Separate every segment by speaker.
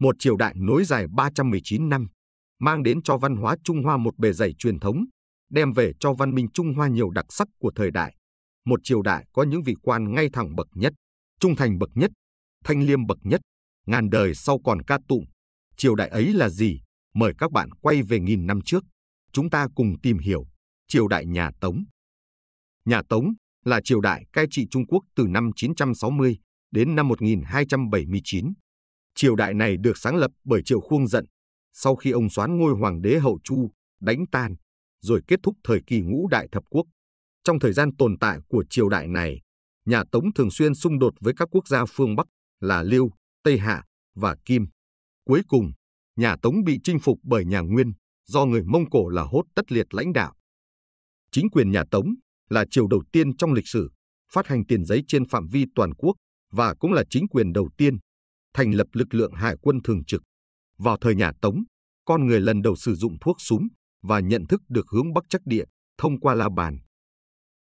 Speaker 1: một triều đại nối dài 319 năm, mang đến cho văn hóa Trung Hoa một bề dày truyền thống, đem về cho văn minh Trung Hoa nhiều đặc sắc của thời đại. Một triều đại có những vị quan ngay thẳng bậc nhất, trung thành bậc nhất, thanh liêm bậc nhất, ngàn đời sau còn ca tụng. Triều đại ấy là gì? Mời các bạn quay về nghìn năm trước. Chúng ta cùng tìm hiểu triều đại nhà Tống. Nhà Tống là triều đại cai trị Trung Quốc từ năm 960 đến năm 1279. Triều đại này được sáng lập bởi Triệu Khuông Dận sau khi ông soán ngôi hoàng đế Hậu Chu đánh tan rồi kết thúc thời kỳ ngũ đại thập quốc. Trong thời gian tồn tại của triều đại này, nhà Tống thường xuyên xung đột với các quốc gia phương Bắc là Liêu, Tây Hạ và Kim. Cuối cùng, nhà Tống bị chinh phục bởi nhà Nguyên do người Mông Cổ là Hốt Tất Liệt lãnh đạo. Chính quyền nhà Tống là triều đầu tiên trong lịch sử phát hành tiền giấy trên phạm vi toàn quốc và cũng là chính quyền đầu tiên thành lập lực lượng hải quân thường trực. Vào thời nhà Tống, con người lần đầu sử dụng thuốc súng và nhận thức được hướng Bắc chắc địa thông qua la bàn.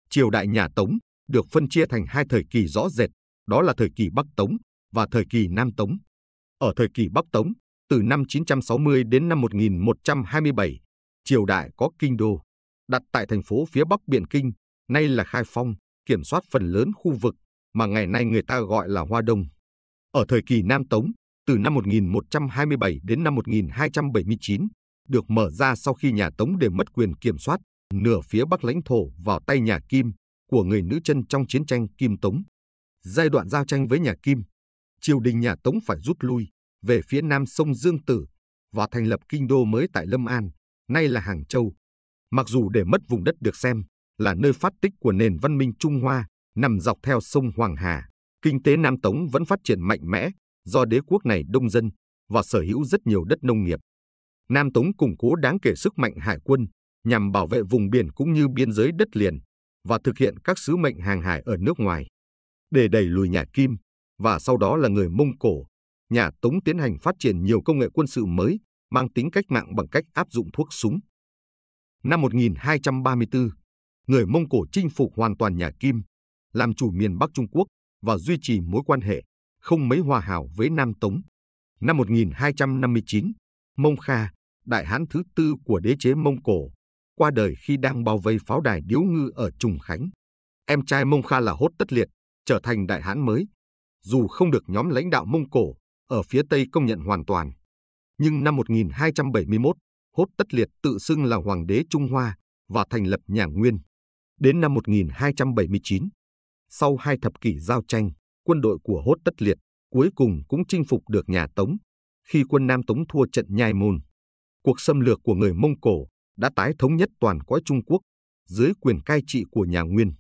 Speaker 1: Triều đại nhà Tống được phân chia thành hai thời kỳ rõ rệt, đó là thời kỳ Bắc Tống và thời kỳ Nam Tống. Ở thời kỳ Bắc Tống, từ năm 960 đến năm 1127, triều đại có kinh đô, đặt tại thành phố phía Bắc Biển Kinh, nay là Khai Phong, kiểm soát phần lớn khu vực mà ngày nay người ta gọi là Hoa Đông. Ở thời kỳ Nam Tống, từ năm 1127 đến năm 1279, được mở ra sau khi nhà Tống để mất quyền kiểm soát nửa phía Bắc lãnh thổ vào tay nhà Kim của người nữ chân trong chiến tranh Kim Tống. Giai đoạn giao tranh với nhà Kim, triều đình nhà Tống phải rút lui về phía nam sông Dương Tử và thành lập kinh đô mới tại Lâm An, nay là Hàng Châu. Mặc dù để mất vùng đất được xem là nơi phát tích của nền văn minh Trung Hoa nằm dọc theo sông Hoàng Hà kinh tế Nam Tống vẫn phát triển mạnh mẽ do đế quốc này đông dân và sở hữu rất nhiều đất nông nghiệp. Nam Tống củng cố đáng kể sức mạnh hải quân nhằm bảo vệ vùng biển cũng như biên giới đất liền và thực hiện các sứ mệnh hàng hải ở nước ngoài. Để đẩy lùi nhà Kim và sau đó là người Mông Cổ, nhà Tống tiến hành phát triển nhiều công nghệ quân sự mới mang tính cách mạng bằng cách áp dụng thuốc súng. Năm 1234, người Mông Cổ chinh phục hoàn toàn nhà Kim, làm chủ miền Bắc Trung Quốc và duy trì mối quan hệ không mấy hòa hảo với Nam Tống. Năm 1259, Mông Kha, đại hán thứ tư của đế chế Mông Cổ, qua đời khi đang bao vây pháo đài Điếu Ngư ở Trùng Khánh. Em trai Mông Kha là Hốt Tất Liệt, trở thành đại hán mới. Dù không được nhóm lãnh đạo Mông Cổ ở phía Tây công nhận hoàn toàn, nhưng năm 1271, Hốt Tất Liệt tự xưng là Hoàng đế Trung Hoa và thành lập nhà Nguyên. Đến năm 1279, sau hai thập kỷ giao tranh, quân đội của Hốt Tất Liệt cuối cùng cũng chinh phục được nhà Tống khi quân Nam Tống thua trận Nhai Môn. Cuộc xâm lược của người Mông Cổ đã tái thống nhất toàn cõi Trung Quốc dưới quyền cai trị của nhà Nguyên.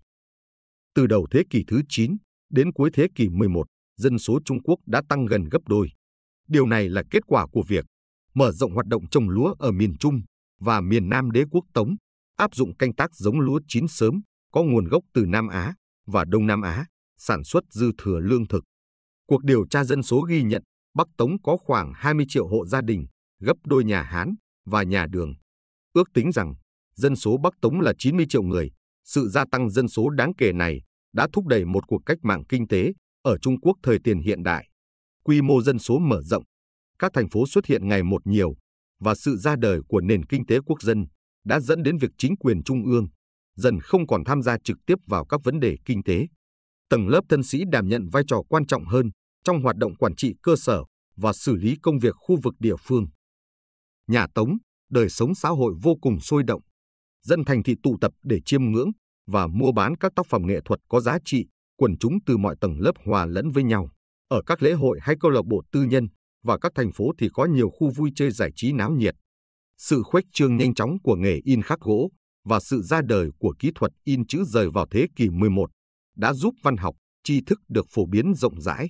Speaker 1: Từ đầu thế kỷ thứ 9 đến cuối thế kỷ 11, dân số Trung Quốc đã tăng gần gấp đôi. Điều này là kết quả của việc mở rộng hoạt động trồng lúa ở miền Trung và miền Nam đế quốc Tống, áp dụng canh tác giống lúa chín sớm có nguồn gốc từ Nam Á và Đông Nam Á sản xuất dư thừa lương thực. Cuộc điều tra dân số ghi nhận Bắc Tống có khoảng 20 triệu hộ gia đình, gấp đôi nhà Hán và nhà Đường. Ước tính rằng dân số Bắc Tống là 90 triệu người. Sự gia tăng dân số đáng kể này đã thúc đẩy một cuộc cách mạng kinh tế ở Trung Quốc thời tiền hiện đại. Quy mô dân số mở rộng, các thành phố xuất hiện ngày một nhiều và sự ra đời của nền kinh tế quốc dân đã dẫn đến việc chính quyền trung ương dần không còn tham gia trực tiếp vào các vấn đề kinh tế. Tầng lớp thân sĩ đảm nhận vai trò quan trọng hơn trong hoạt động quản trị cơ sở và xử lý công việc khu vực địa phương. Nhà Tống, đời sống xã hội vô cùng sôi động. Dân thành thị tụ tập để chiêm ngưỡng và mua bán các tác phẩm nghệ thuật có giá trị, quần chúng từ mọi tầng lớp hòa lẫn với nhau. Ở các lễ hội hay câu lạc bộ tư nhân và các thành phố thì có nhiều khu vui chơi giải trí náo nhiệt. Sự khuếch trương nhanh chóng của nghề in khắc gỗ và sự ra đời của kỹ thuật in chữ rời vào thế kỷ 11 đã giúp văn học, tri thức được phổ biến rộng rãi.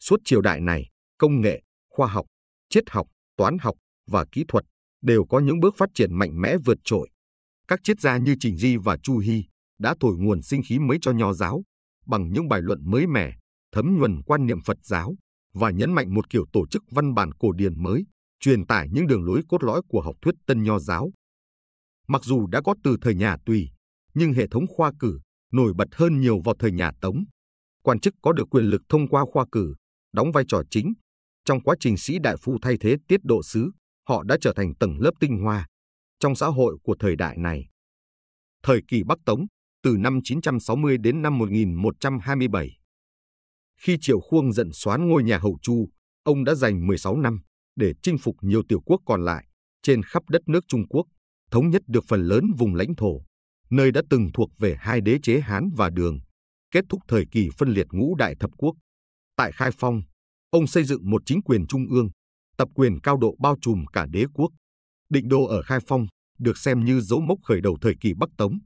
Speaker 1: Suốt triều đại này, công nghệ, khoa học, triết học, toán học và kỹ thuật đều có những bước phát triển mạnh mẽ vượt trội. Các triết gia như Trình Di và Chu Hy đã thổi nguồn sinh khí mới cho nho giáo bằng những bài luận mới mẻ, thấm nhuần quan niệm Phật giáo và nhấn mạnh một kiểu tổ chức văn bản cổ điển mới, truyền tải những đường lối cốt lõi của học thuyết tân nho giáo Mặc dù đã có từ thời nhà Tùy, nhưng hệ thống khoa cử nổi bật hơn nhiều vào thời nhà Tống. Quan chức có được quyền lực thông qua khoa cử, đóng vai trò chính. Trong quá trình sĩ đại phu thay thế tiết độ sứ, họ đã trở thành tầng lớp tinh hoa trong xã hội của thời đại này. Thời kỳ Bắc Tống, từ năm 960 đến năm 1127. Khi Triệu Khuông dận xoán ngôi nhà Hậu Chu, ông đã dành 16 năm để chinh phục nhiều tiểu quốc còn lại trên khắp đất nước Trung Quốc thống nhất được phần lớn vùng lãnh thổ, nơi đã từng thuộc về hai đế chế Hán và Đường, kết thúc thời kỳ phân liệt ngũ đại thập quốc. Tại Khai Phong, ông xây dựng một chính quyền trung ương, tập quyền cao độ bao trùm cả đế quốc. Định đô ở Khai Phong được xem như dấu mốc khởi đầu thời kỳ Bắc Tống.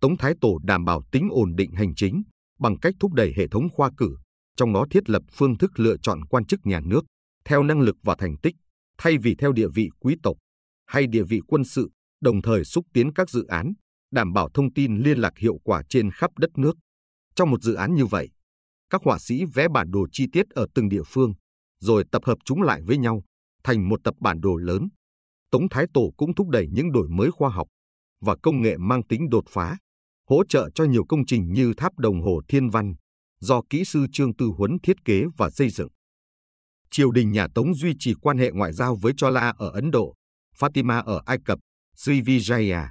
Speaker 1: Tống Thái Tổ đảm bảo tính ổn định hành chính bằng cách thúc đẩy hệ thống khoa cử, trong đó thiết lập phương thức lựa chọn quan chức nhà nước theo năng lực và thành tích, thay vì theo địa vị quý tộc hay địa vị quân sự đồng thời xúc tiến các dự án, đảm bảo thông tin liên lạc hiệu quả trên khắp đất nước. Trong một dự án như vậy, các họa sĩ vẽ bản đồ chi tiết ở từng địa phương, rồi tập hợp chúng lại với nhau, thành một tập bản đồ lớn. Tống Thái Tổ cũng thúc đẩy những đổi mới khoa học và công nghệ mang tính đột phá, hỗ trợ cho nhiều công trình như tháp đồng hồ Thiên Văn, do kỹ sư Trương Tư Huấn thiết kế và xây dựng. Triều đình nhà Tống duy trì quan hệ ngoại giao với Chola ở Ấn Độ, Fatima ở Ai Cập Srivijaya,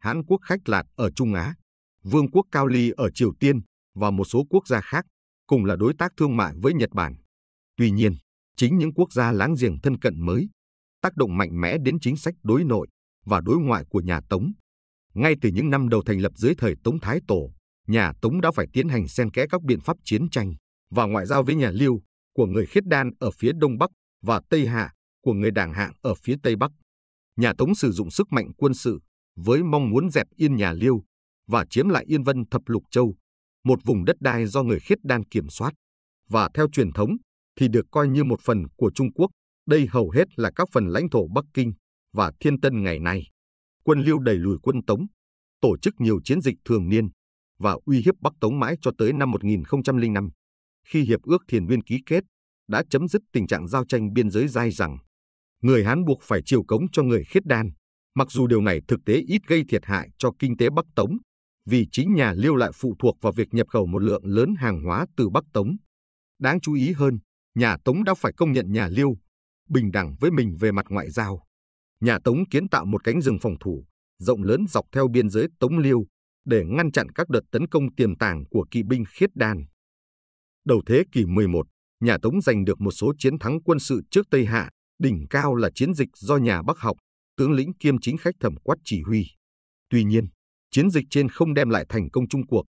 Speaker 1: Hãn quốc khách lạt ở Trung Á, Vương quốc Cao Ly ở Triều Tiên và một số quốc gia khác cùng là đối tác thương mại với Nhật Bản. Tuy nhiên, chính những quốc gia láng giềng thân cận mới tác động mạnh mẽ đến chính sách đối nội và đối ngoại của nhà Tống. Ngay từ những năm đầu thành lập dưới thời Tống Thái Tổ, nhà Tống đã phải tiến hành xen kẽ các biện pháp chiến tranh và ngoại giao với nhà Liêu của người Khiết Đan ở phía đông bắc và Tây Hạ của người Đảng Hạng ở phía tây bắc nhà Tống sử dụng sức mạnh quân sự với mong muốn dẹp yên nhà Liêu và chiếm lại Yên Vân Thập Lục Châu, một vùng đất đai do người khiết đan kiểm soát. Và theo truyền thống thì được coi như một phần của Trung Quốc, đây hầu hết là các phần lãnh thổ Bắc Kinh và Thiên Tân ngày nay. Quân Liêu đẩy lùi quân Tống, tổ chức nhiều chiến dịch thường niên và uy hiếp Bắc Tống mãi cho tới năm 1005, khi Hiệp ước Thiền Nguyên ký kết đã chấm dứt tình trạng giao tranh biên giới dai dẳng người Hán buộc phải chiều cống cho người khiết đan, mặc dù điều này thực tế ít gây thiệt hại cho kinh tế Bắc Tống, vì chính nhà Liêu lại phụ thuộc vào việc nhập khẩu một lượng lớn hàng hóa từ Bắc Tống. Đáng chú ý hơn, nhà Tống đã phải công nhận nhà Liêu, bình đẳng với mình về mặt ngoại giao. Nhà Tống kiến tạo một cánh rừng phòng thủ, rộng lớn dọc theo biên giới Tống Liêu, để ngăn chặn các đợt tấn công tiềm tàng của kỵ binh khiết đan. Đầu thế kỷ 11, nhà Tống giành được một số chiến thắng quân sự trước Tây Hạ Đỉnh cao là chiến dịch do nhà Bắc học, tướng lĩnh kiêm chính khách thẩm quát chỉ huy. Tuy nhiên, chiến dịch trên không đem lại thành công chung cuộc.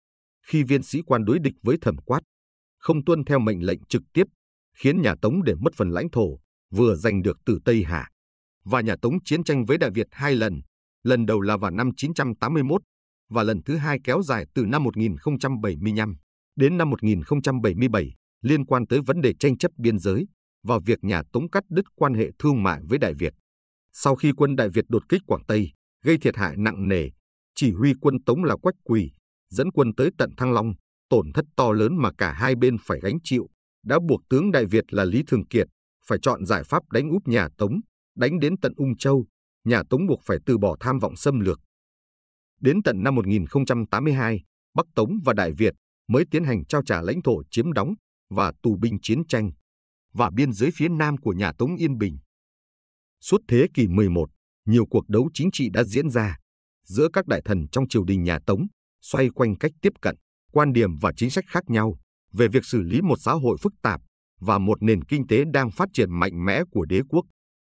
Speaker 1: Khi viên sĩ quan đối địch với thẩm quát, không tuân theo mệnh lệnh trực tiếp, khiến nhà Tống để mất phần lãnh thổ, vừa giành được từ Tây Hà. Và nhà Tống chiến tranh với Đại Việt hai lần, lần đầu là vào năm 981 và lần thứ hai kéo dài từ năm 1075 đến năm 1077 liên quan tới vấn đề tranh chấp biên giới vào việc nhà Tống cắt đứt quan hệ thương mại với Đại Việt. Sau khi quân Đại Việt đột kích Quảng Tây, gây thiệt hại nặng nề, chỉ huy quân Tống là Quách Quỳ, dẫn quân tới tận Thăng Long, tổn thất to lớn mà cả hai bên phải gánh chịu, đã buộc tướng Đại Việt là Lý Thường Kiệt phải chọn giải pháp đánh úp nhà Tống, đánh đến tận Ung Châu, nhà Tống buộc phải từ bỏ tham vọng xâm lược. Đến tận năm 1082, Bắc Tống và Đại Việt mới tiến hành trao trả lãnh thổ chiếm đóng và tù binh chiến tranh và biên giới phía nam của nhà Tống Yên Bình. Suốt thế kỷ 11, nhiều cuộc đấu chính trị đã diễn ra giữa các đại thần trong triều đình nhà Tống xoay quanh cách tiếp cận, quan điểm và chính sách khác nhau về việc xử lý một xã hội phức tạp và một nền kinh tế đang phát triển mạnh mẽ của đế quốc.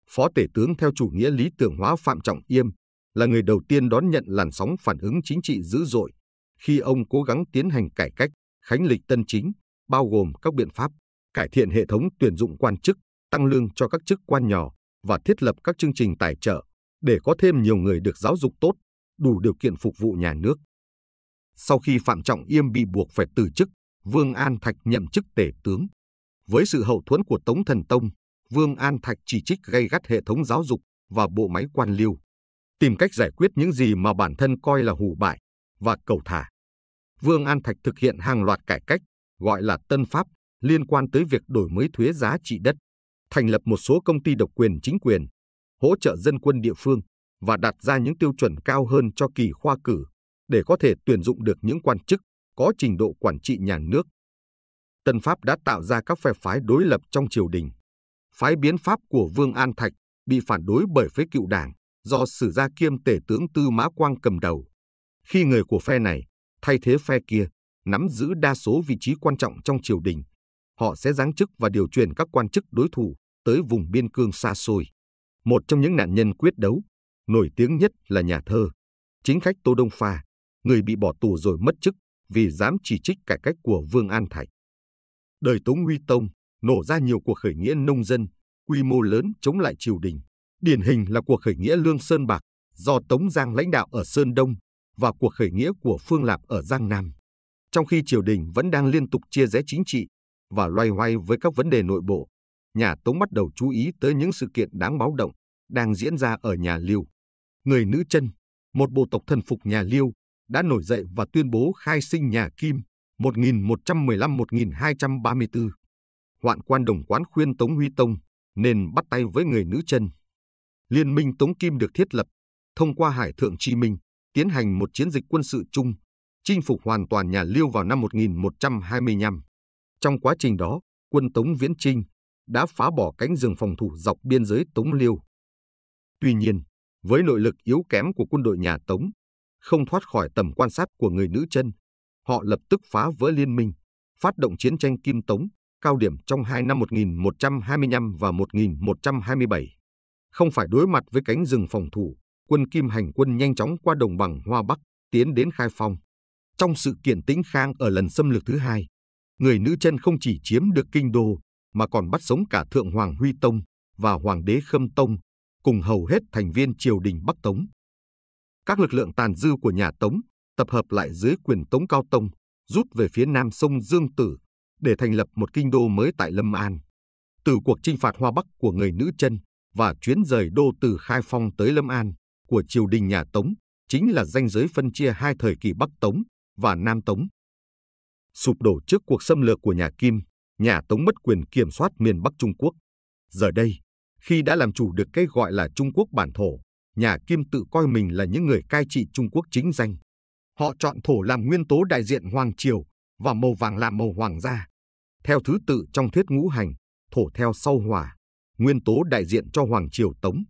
Speaker 1: Phó Tể tướng theo chủ nghĩa lý tưởng hóa Phạm Trọng Yêm là người đầu tiên đón nhận làn sóng phản ứng chính trị dữ dội khi ông cố gắng tiến hành cải cách, khánh lịch tân chính, bao gồm các biện pháp cải thiện hệ thống tuyển dụng quan chức, tăng lương cho các chức quan nhỏ và thiết lập các chương trình tài trợ để có thêm nhiều người được giáo dục tốt, đủ điều kiện phục vụ nhà nước. Sau khi Phạm Trọng Yêm bị buộc phải từ chức, Vương An Thạch nhậm chức tể tướng. Với sự hậu thuẫn của Tống Thần Tông, Vương An Thạch chỉ trích gay gắt hệ thống giáo dục và bộ máy quan liêu, tìm cách giải quyết những gì mà bản thân coi là hủ bại và cầu thả. Vương An Thạch thực hiện hàng loạt cải cách, gọi là tân pháp liên quan tới việc đổi mới thuế giá trị đất, thành lập một số công ty độc quyền chính quyền, hỗ trợ dân quân địa phương và đặt ra những tiêu chuẩn cao hơn cho kỳ khoa cử để có thể tuyển dụng được những quan chức có trình độ quản trị nhà nước. Tân Pháp đã tạo ra các phe phái đối lập trong triều đình. Phái biến Pháp của Vương An Thạch bị phản đối bởi phế cựu đảng do sử gia kiêm tể tướng Tư Mã Quang cầm đầu. Khi người của phe này thay thế phe kia, nắm giữ đa số vị trí quan trọng trong triều đình, họ sẽ giáng chức và điều chuyển các quan chức đối thủ tới vùng biên cương xa xôi. Một trong những nạn nhân quyết đấu, nổi tiếng nhất là nhà thơ, chính khách Tô Đông Pha, người bị bỏ tù rồi mất chức vì dám chỉ trích cải cách của Vương An Thạch. Đời Tống Huy Tông nổ ra nhiều cuộc khởi nghĩa nông dân, quy mô lớn chống lại triều đình. Điển hình là cuộc khởi nghĩa Lương Sơn Bạc do Tống Giang lãnh đạo ở Sơn Đông và cuộc khởi nghĩa của Phương Lạp ở Giang Nam. Trong khi triều đình vẫn đang liên tục chia rẽ chính trị, và loay hoay với các vấn đề nội bộ, nhà Tống bắt đầu chú ý tới những sự kiện đáng báo động đang diễn ra ở nhà Liêu. Người nữ chân, một bộ tộc thần phục nhà Liêu, đã nổi dậy và tuyên bố khai sinh nhà Kim 1115-1234. Hoạn quan đồng quán khuyên Tống Huy Tông nên bắt tay với người nữ chân. Liên minh Tống Kim được thiết lập, thông qua Hải Thượng Chi Minh, tiến hành một chiến dịch quân sự chung, chinh phục hoàn toàn nhà Liêu vào năm 1125. Trong quá trình đó, quân Tống Viễn Trinh đã phá bỏ cánh rừng phòng thủ dọc biên giới Tống Liêu. Tuy nhiên, với nội lực yếu kém của quân đội nhà Tống, không thoát khỏi tầm quan sát của người nữ chân, họ lập tức phá vỡ liên minh, phát động chiến tranh Kim Tống, cao điểm trong hai năm 1125 và 1127. Không phải đối mặt với cánh rừng phòng thủ, quân Kim hành quân nhanh chóng qua đồng bằng Hoa Bắc, tiến đến Khai Phong. Trong sự kiện Tĩnh Khang ở lần xâm lược thứ hai, người nữ chân không chỉ chiếm được kinh đô mà còn bắt sống cả thượng hoàng Huy Tông và hoàng đế Khâm Tông cùng hầu hết thành viên triều đình Bắc Tống. Các lực lượng tàn dư của nhà Tống tập hợp lại dưới quyền Tống Cao Tông rút về phía nam sông Dương Tử để thành lập một kinh đô mới tại Lâm An. Từ cuộc chinh phạt Hoa Bắc của người nữ chân và chuyến rời đô từ Khai Phong tới Lâm An của triều đình nhà Tống chính là ranh giới phân chia hai thời kỳ Bắc Tống và Nam Tống sụp đổ trước cuộc xâm lược của nhà Kim, nhà Tống mất quyền kiểm soát miền Bắc Trung Quốc. Giờ đây, khi đã làm chủ được cái gọi là Trung Quốc bản thổ, nhà Kim tự coi mình là những người cai trị Trung Quốc chính danh. Họ chọn thổ làm nguyên tố đại diện hoàng triều và màu vàng làm màu hoàng gia. Theo thứ tự trong thuyết ngũ hành, thổ theo sau hỏa, nguyên tố đại diện cho hoàng triều Tống.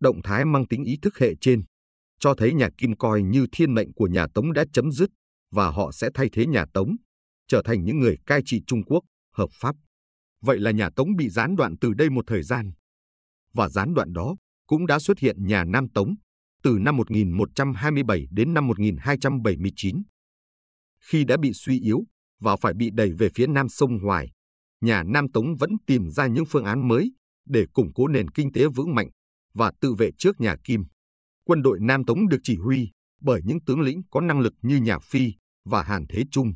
Speaker 1: Động thái mang tính ý thức hệ trên cho thấy nhà Kim coi như thiên mệnh của nhà Tống đã chấm dứt và họ sẽ thay thế nhà Tống trở thành những người cai trị Trung Quốc hợp pháp. Vậy là nhà Tống bị gián đoạn từ đây một thời gian. Và gián đoạn đó cũng đã xuất hiện nhà Nam Tống từ năm 1127 đến năm 1279. Khi đã bị suy yếu và phải bị đẩy về phía Nam sông Hoài, nhà Nam Tống vẫn tìm ra những phương án mới để củng cố nền kinh tế vững mạnh và tự vệ trước nhà Kim. Quân đội Nam Tống được chỉ huy bởi những tướng lĩnh có năng lực như nhà Phi và Hàn Thế Trung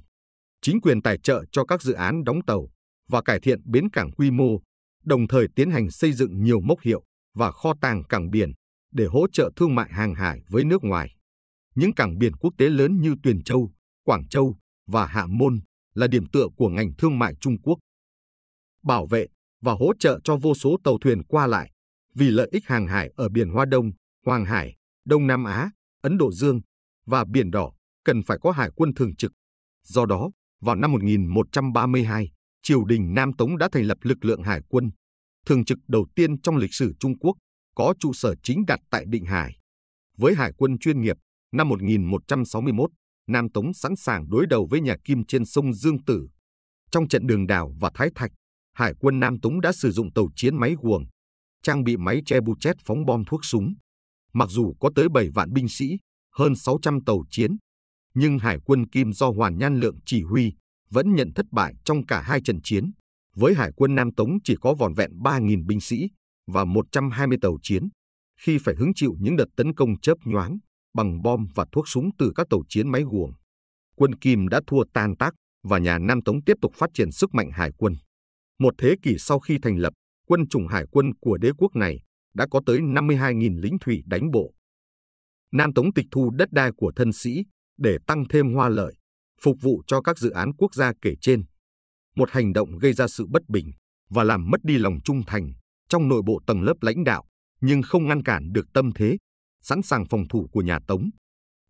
Speaker 1: chính quyền tài trợ cho các dự án đóng tàu và cải thiện bến cảng quy mô, đồng thời tiến hành xây dựng nhiều mốc hiệu và kho tàng cảng biển để hỗ trợ thương mại hàng hải với nước ngoài. Những cảng biển quốc tế lớn như Tuyền Châu, Quảng Châu và Hạ Môn là điểm tựa của ngành thương mại Trung Quốc. Bảo vệ và hỗ trợ cho vô số tàu thuyền qua lại vì lợi ích hàng hải ở biển Hoa Đông, Hoàng Hải, Đông Nam Á, Ấn Độ Dương và Biển Đỏ cần phải có hải quân thường trực. Do đó, vào năm 1132, triều đình Nam Tống đã thành lập lực lượng hải quân, thường trực đầu tiên trong lịch sử Trung Quốc, có trụ sở chính đặt tại Định Hải. Với hải quân chuyên nghiệp, năm 1161, Nam Tống sẵn sàng đối đầu với nhà Kim trên sông Dương Tử. Trong trận Đường Đảo và Thái Thạch, hải quân Nam Tống đã sử dụng tàu chiến máy guồng, trang bị máy che buchet phóng bom thuốc súng. Mặc dù có tới 7 vạn binh sĩ, hơn 600 tàu chiến, nhưng Hải quân Kim do Hoàn Nhan Lượng chỉ huy vẫn nhận thất bại trong cả hai trận chiến. Với Hải quân Nam Tống chỉ có vòn vẹn 3.000 binh sĩ và 120 tàu chiến, khi phải hứng chịu những đợt tấn công chớp nhoáng bằng bom và thuốc súng từ các tàu chiến máy guồng. Quân Kim đã thua tan tác và nhà Nam Tống tiếp tục phát triển sức mạnh hải quân. Một thế kỷ sau khi thành lập, quân chủng hải quân của đế quốc này đã có tới 52.000 lính thủy đánh bộ. Nam Tống tịch thu đất đai của thân sĩ, để tăng thêm hoa lợi, phục vụ cho các dự án quốc gia kể trên. Một hành động gây ra sự bất bình và làm mất đi lòng trung thành trong nội bộ tầng lớp lãnh đạo, nhưng không ngăn cản được tâm thế, sẵn sàng phòng thủ của nhà Tống.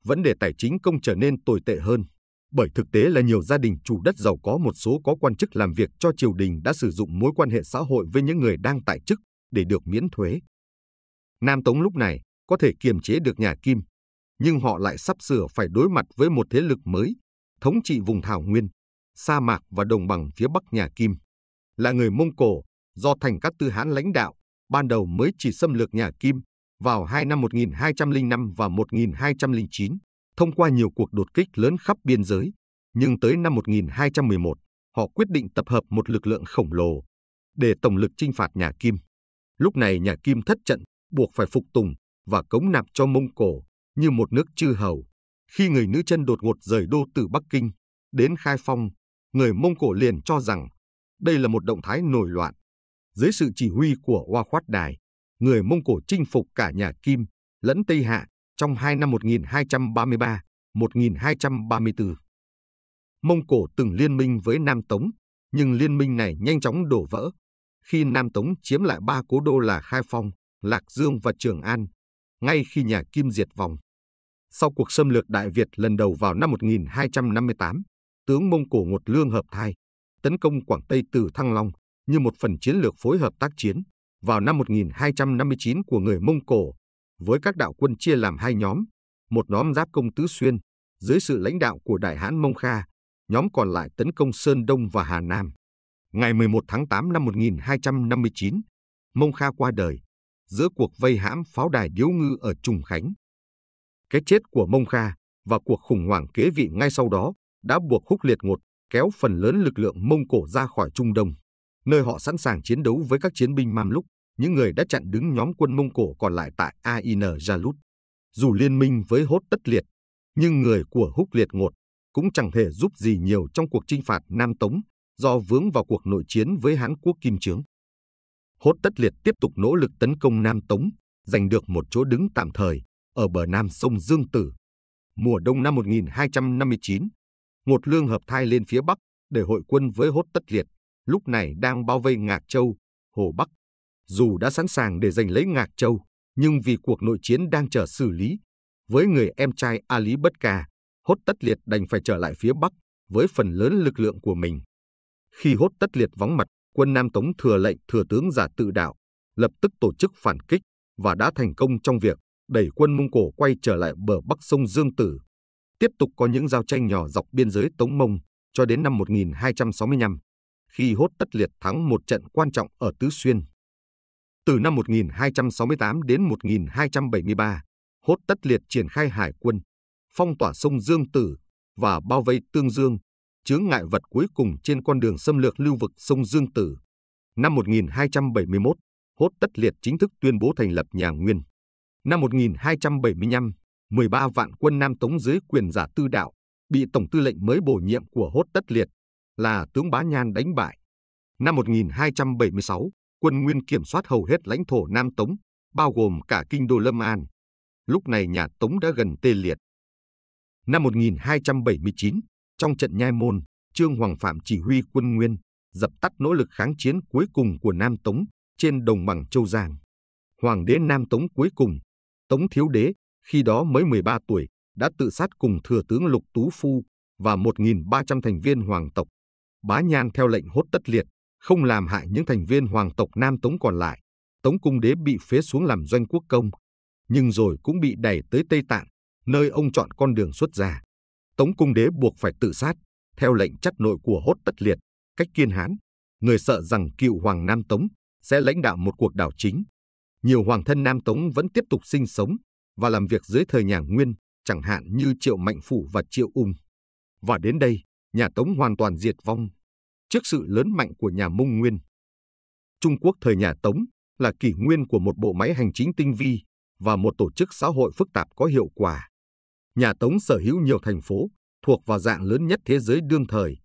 Speaker 1: Vấn đề tài chính công trở nên tồi tệ hơn, bởi thực tế là nhiều gia đình chủ đất giàu có một số có quan chức làm việc cho triều đình đã sử dụng mối quan hệ xã hội với những người đang tại chức để được miễn thuế. Nam Tống lúc này có thể kiềm chế được nhà Kim, nhưng họ lại sắp sửa phải đối mặt với một thế lực mới, thống trị vùng thảo nguyên, sa mạc và đồng bằng phía bắc nhà Kim. Là người Mông Cổ, do thành các tư hãn lãnh đạo, ban đầu mới chỉ xâm lược nhà Kim vào hai năm 1205 và 1209, thông qua nhiều cuộc đột kích lớn khắp biên giới. Nhưng tới năm 1211, họ quyết định tập hợp một lực lượng khổng lồ để tổng lực chinh phạt nhà Kim. Lúc này nhà Kim thất trận, buộc phải phục tùng và cống nạp cho Mông Cổ như một nước chư hầu. Khi người nữ chân đột ngột rời đô từ Bắc Kinh đến Khai Phong, người Mông Cổ liền cho rằng đây là một động thái nổi loạn. Dưới sự chỉ huy của Hoa Khoát Đài, người Mông Cổ chinh phục cả nhà Kim lẫn Tây Hạ trong hai năm 1233-1234. Mông Cổ từng liên minh với Nam Tống, nhưng liên minh này nhanh chóng đổ vỡ khi Nam Tống chiếm lại ba cố đô là Khai Phong, Lạc Dương và Trường An, ngay khi nhà Kim diệt vong. Sau cuộc xâm lược Đại Việt lần đầu vào năm 1258, tướng Mông Cổ Ngột Lương hợp thai, tấn công Quảng Tây từ Thăng Long như một phần chiến lược phối hợp tác chiến vào năm 1259 của người Mông Cổ, với các đạo quân chia làm hai nhóm, một nhóm giáp công Tứ Xuyên, dưới sự lãnh đạo của Đại Hãn Mông Kha, nhóm còn lại tấn công Sơn Đông và Hà Nam. Ngày 11 tháng 8 năm 1259, Mông Kha qua đời, giữa cuộc vây hãm pháo đài Điếu Ngư ở Trùng Khánh. Cái chết của Mông Kha và cuộc khủng hoảng kế vị ngay sau đó đã buộc Húc Liệt Ngột kéo phần lớn lực lượng Mông Cổ ra khỏi Trung Đông, nơi họ sẵn sàng chiến đấu với các chiến binh Mamluk, những người đã chặn đứng nhóm quân Mông Cổ còn lại tại Ain Jalut. Dù liên minh với Hốt Tất Liệt, nhưng người của Húc Liệt Ngột cũng chẳng thể giúp gì nhiều trong cuộc chinh phạt Nam Tống do vướng vào cuộc nội chiến với Hán quốc Kim Trướng. Hốt Tất Liệt tiếp tục nỗ lực tấn công Nam Tống, giành được một chỗ đứng tạm thời ở bờ nam sông Dương Tử. Mùa đông năm 1259, Ngột Lương hợp thai lên phía Bắc để hội quân với Hốt Tất Liệt, lúc này đang bao vây Ngạc Châu, Hồ Bắc. Dù đã sẵn sàng để giành lấy Ngạc Châu, nhưng vì cuộc nội chiến đang chờ xử lý, với người em trai A Lý Bất Ca, Hốt Tất Liệt đành phải trở lại phía Bắc với phần lớn lực lượng của mình. Khi Hốt Tất Liệt vắng mặt, quân Nam Tống thừa lệnh thừa tướng giả tự đạo, lập tức tổ chức phản kích và đã thành công trong việc đẩy quân Mông Cổ quay trở lại bờ bắc sông Dương Tử. Tiếp tục có những giao tranh nhỏ dọc biên giới Tống Mông cho đến năm 1265, khi Hốt Tất Liệt thắng một trận quan trọng ở Tứ Xuyên. Từ năm 1268 đến 1273, Hốt Tất Liệt triển khai hải quân, phong tỏa sông Dương Tử và bao vây Tương Dương, chướng ngại vật cuối cùng trên con đường xâm lược lưu vực sông Dương Tử. Năm 1271, Hốt Tất Liệt chính thức tuyên bố thành lập nhà Nguyên. Năm 1275, 13 vạn quân Nam Tống dưới quyền giả tư đạo bị Tổng tư lệnh mới bổ nhiệm của Hốt Tất Liệt là tướng Bá Nhan đánh bại. Năm 1276, quân Nguyên kiểm soát hầu hết lãnh thổ Nam Tống, bao gồm cả kinh đô Lâm An. Lúc này nhà Tống đã gần tê liệt. Năm 1279, trong trận Nhai Môn, Trương Hoàng Phạm chỉ huy quân Nguyên dập tắt nỗ lực kháng chiến cuối cùng của Nam Tống trên đồng bằng Châu Giang. Hoàng đế Nam Tống cuối cùng Tống Thiếu Đế, khi đó mới 13 tuổi, đã tự sát cùng thừa tướng Lục Tú Phu và 1.300 thành viên hoàng tộc. Bá Nhan theo lệnh hốt tất liệt, không làm hại những thành viên hoàng tộc Nam Tống còn lại. Tống Cung Đế bị phế xuống làm doanh quốc công, nhưng rồi cũng bị đẩy tới Tây Tạng, nơi ông chọn con đường xuất gia. Tống Cung Đế buộc phải tự sát, theo lệnh chắt nội của hốt tất liệt, cách kiên hán. Người sợ rằng cựu hoàng Nam Tống sẽ lãnh đạo một cuộc đảo chính, nhiều hoàng thân Nam Tống vẫn tiếp tục sinh sống và làm việc dưới thời nhà Nguyên, chẳng hạn như Triệu Mạnh Phủ và Triệu Ung. Và đến đây, nhà Tống hoàn toàn diệt vong trước sự lớn mạnh của nhà Mông Nguyên. Trung Quốc thời nhà Tống là kỷ nguyên của một bộ máy hành chính tinh vi và một tổ chức xã hội phức tạp có hiệu quả. Nhà Tống sở hữu nhiều thành phố thuộc vào dạng lớn nhất thế giới đương thời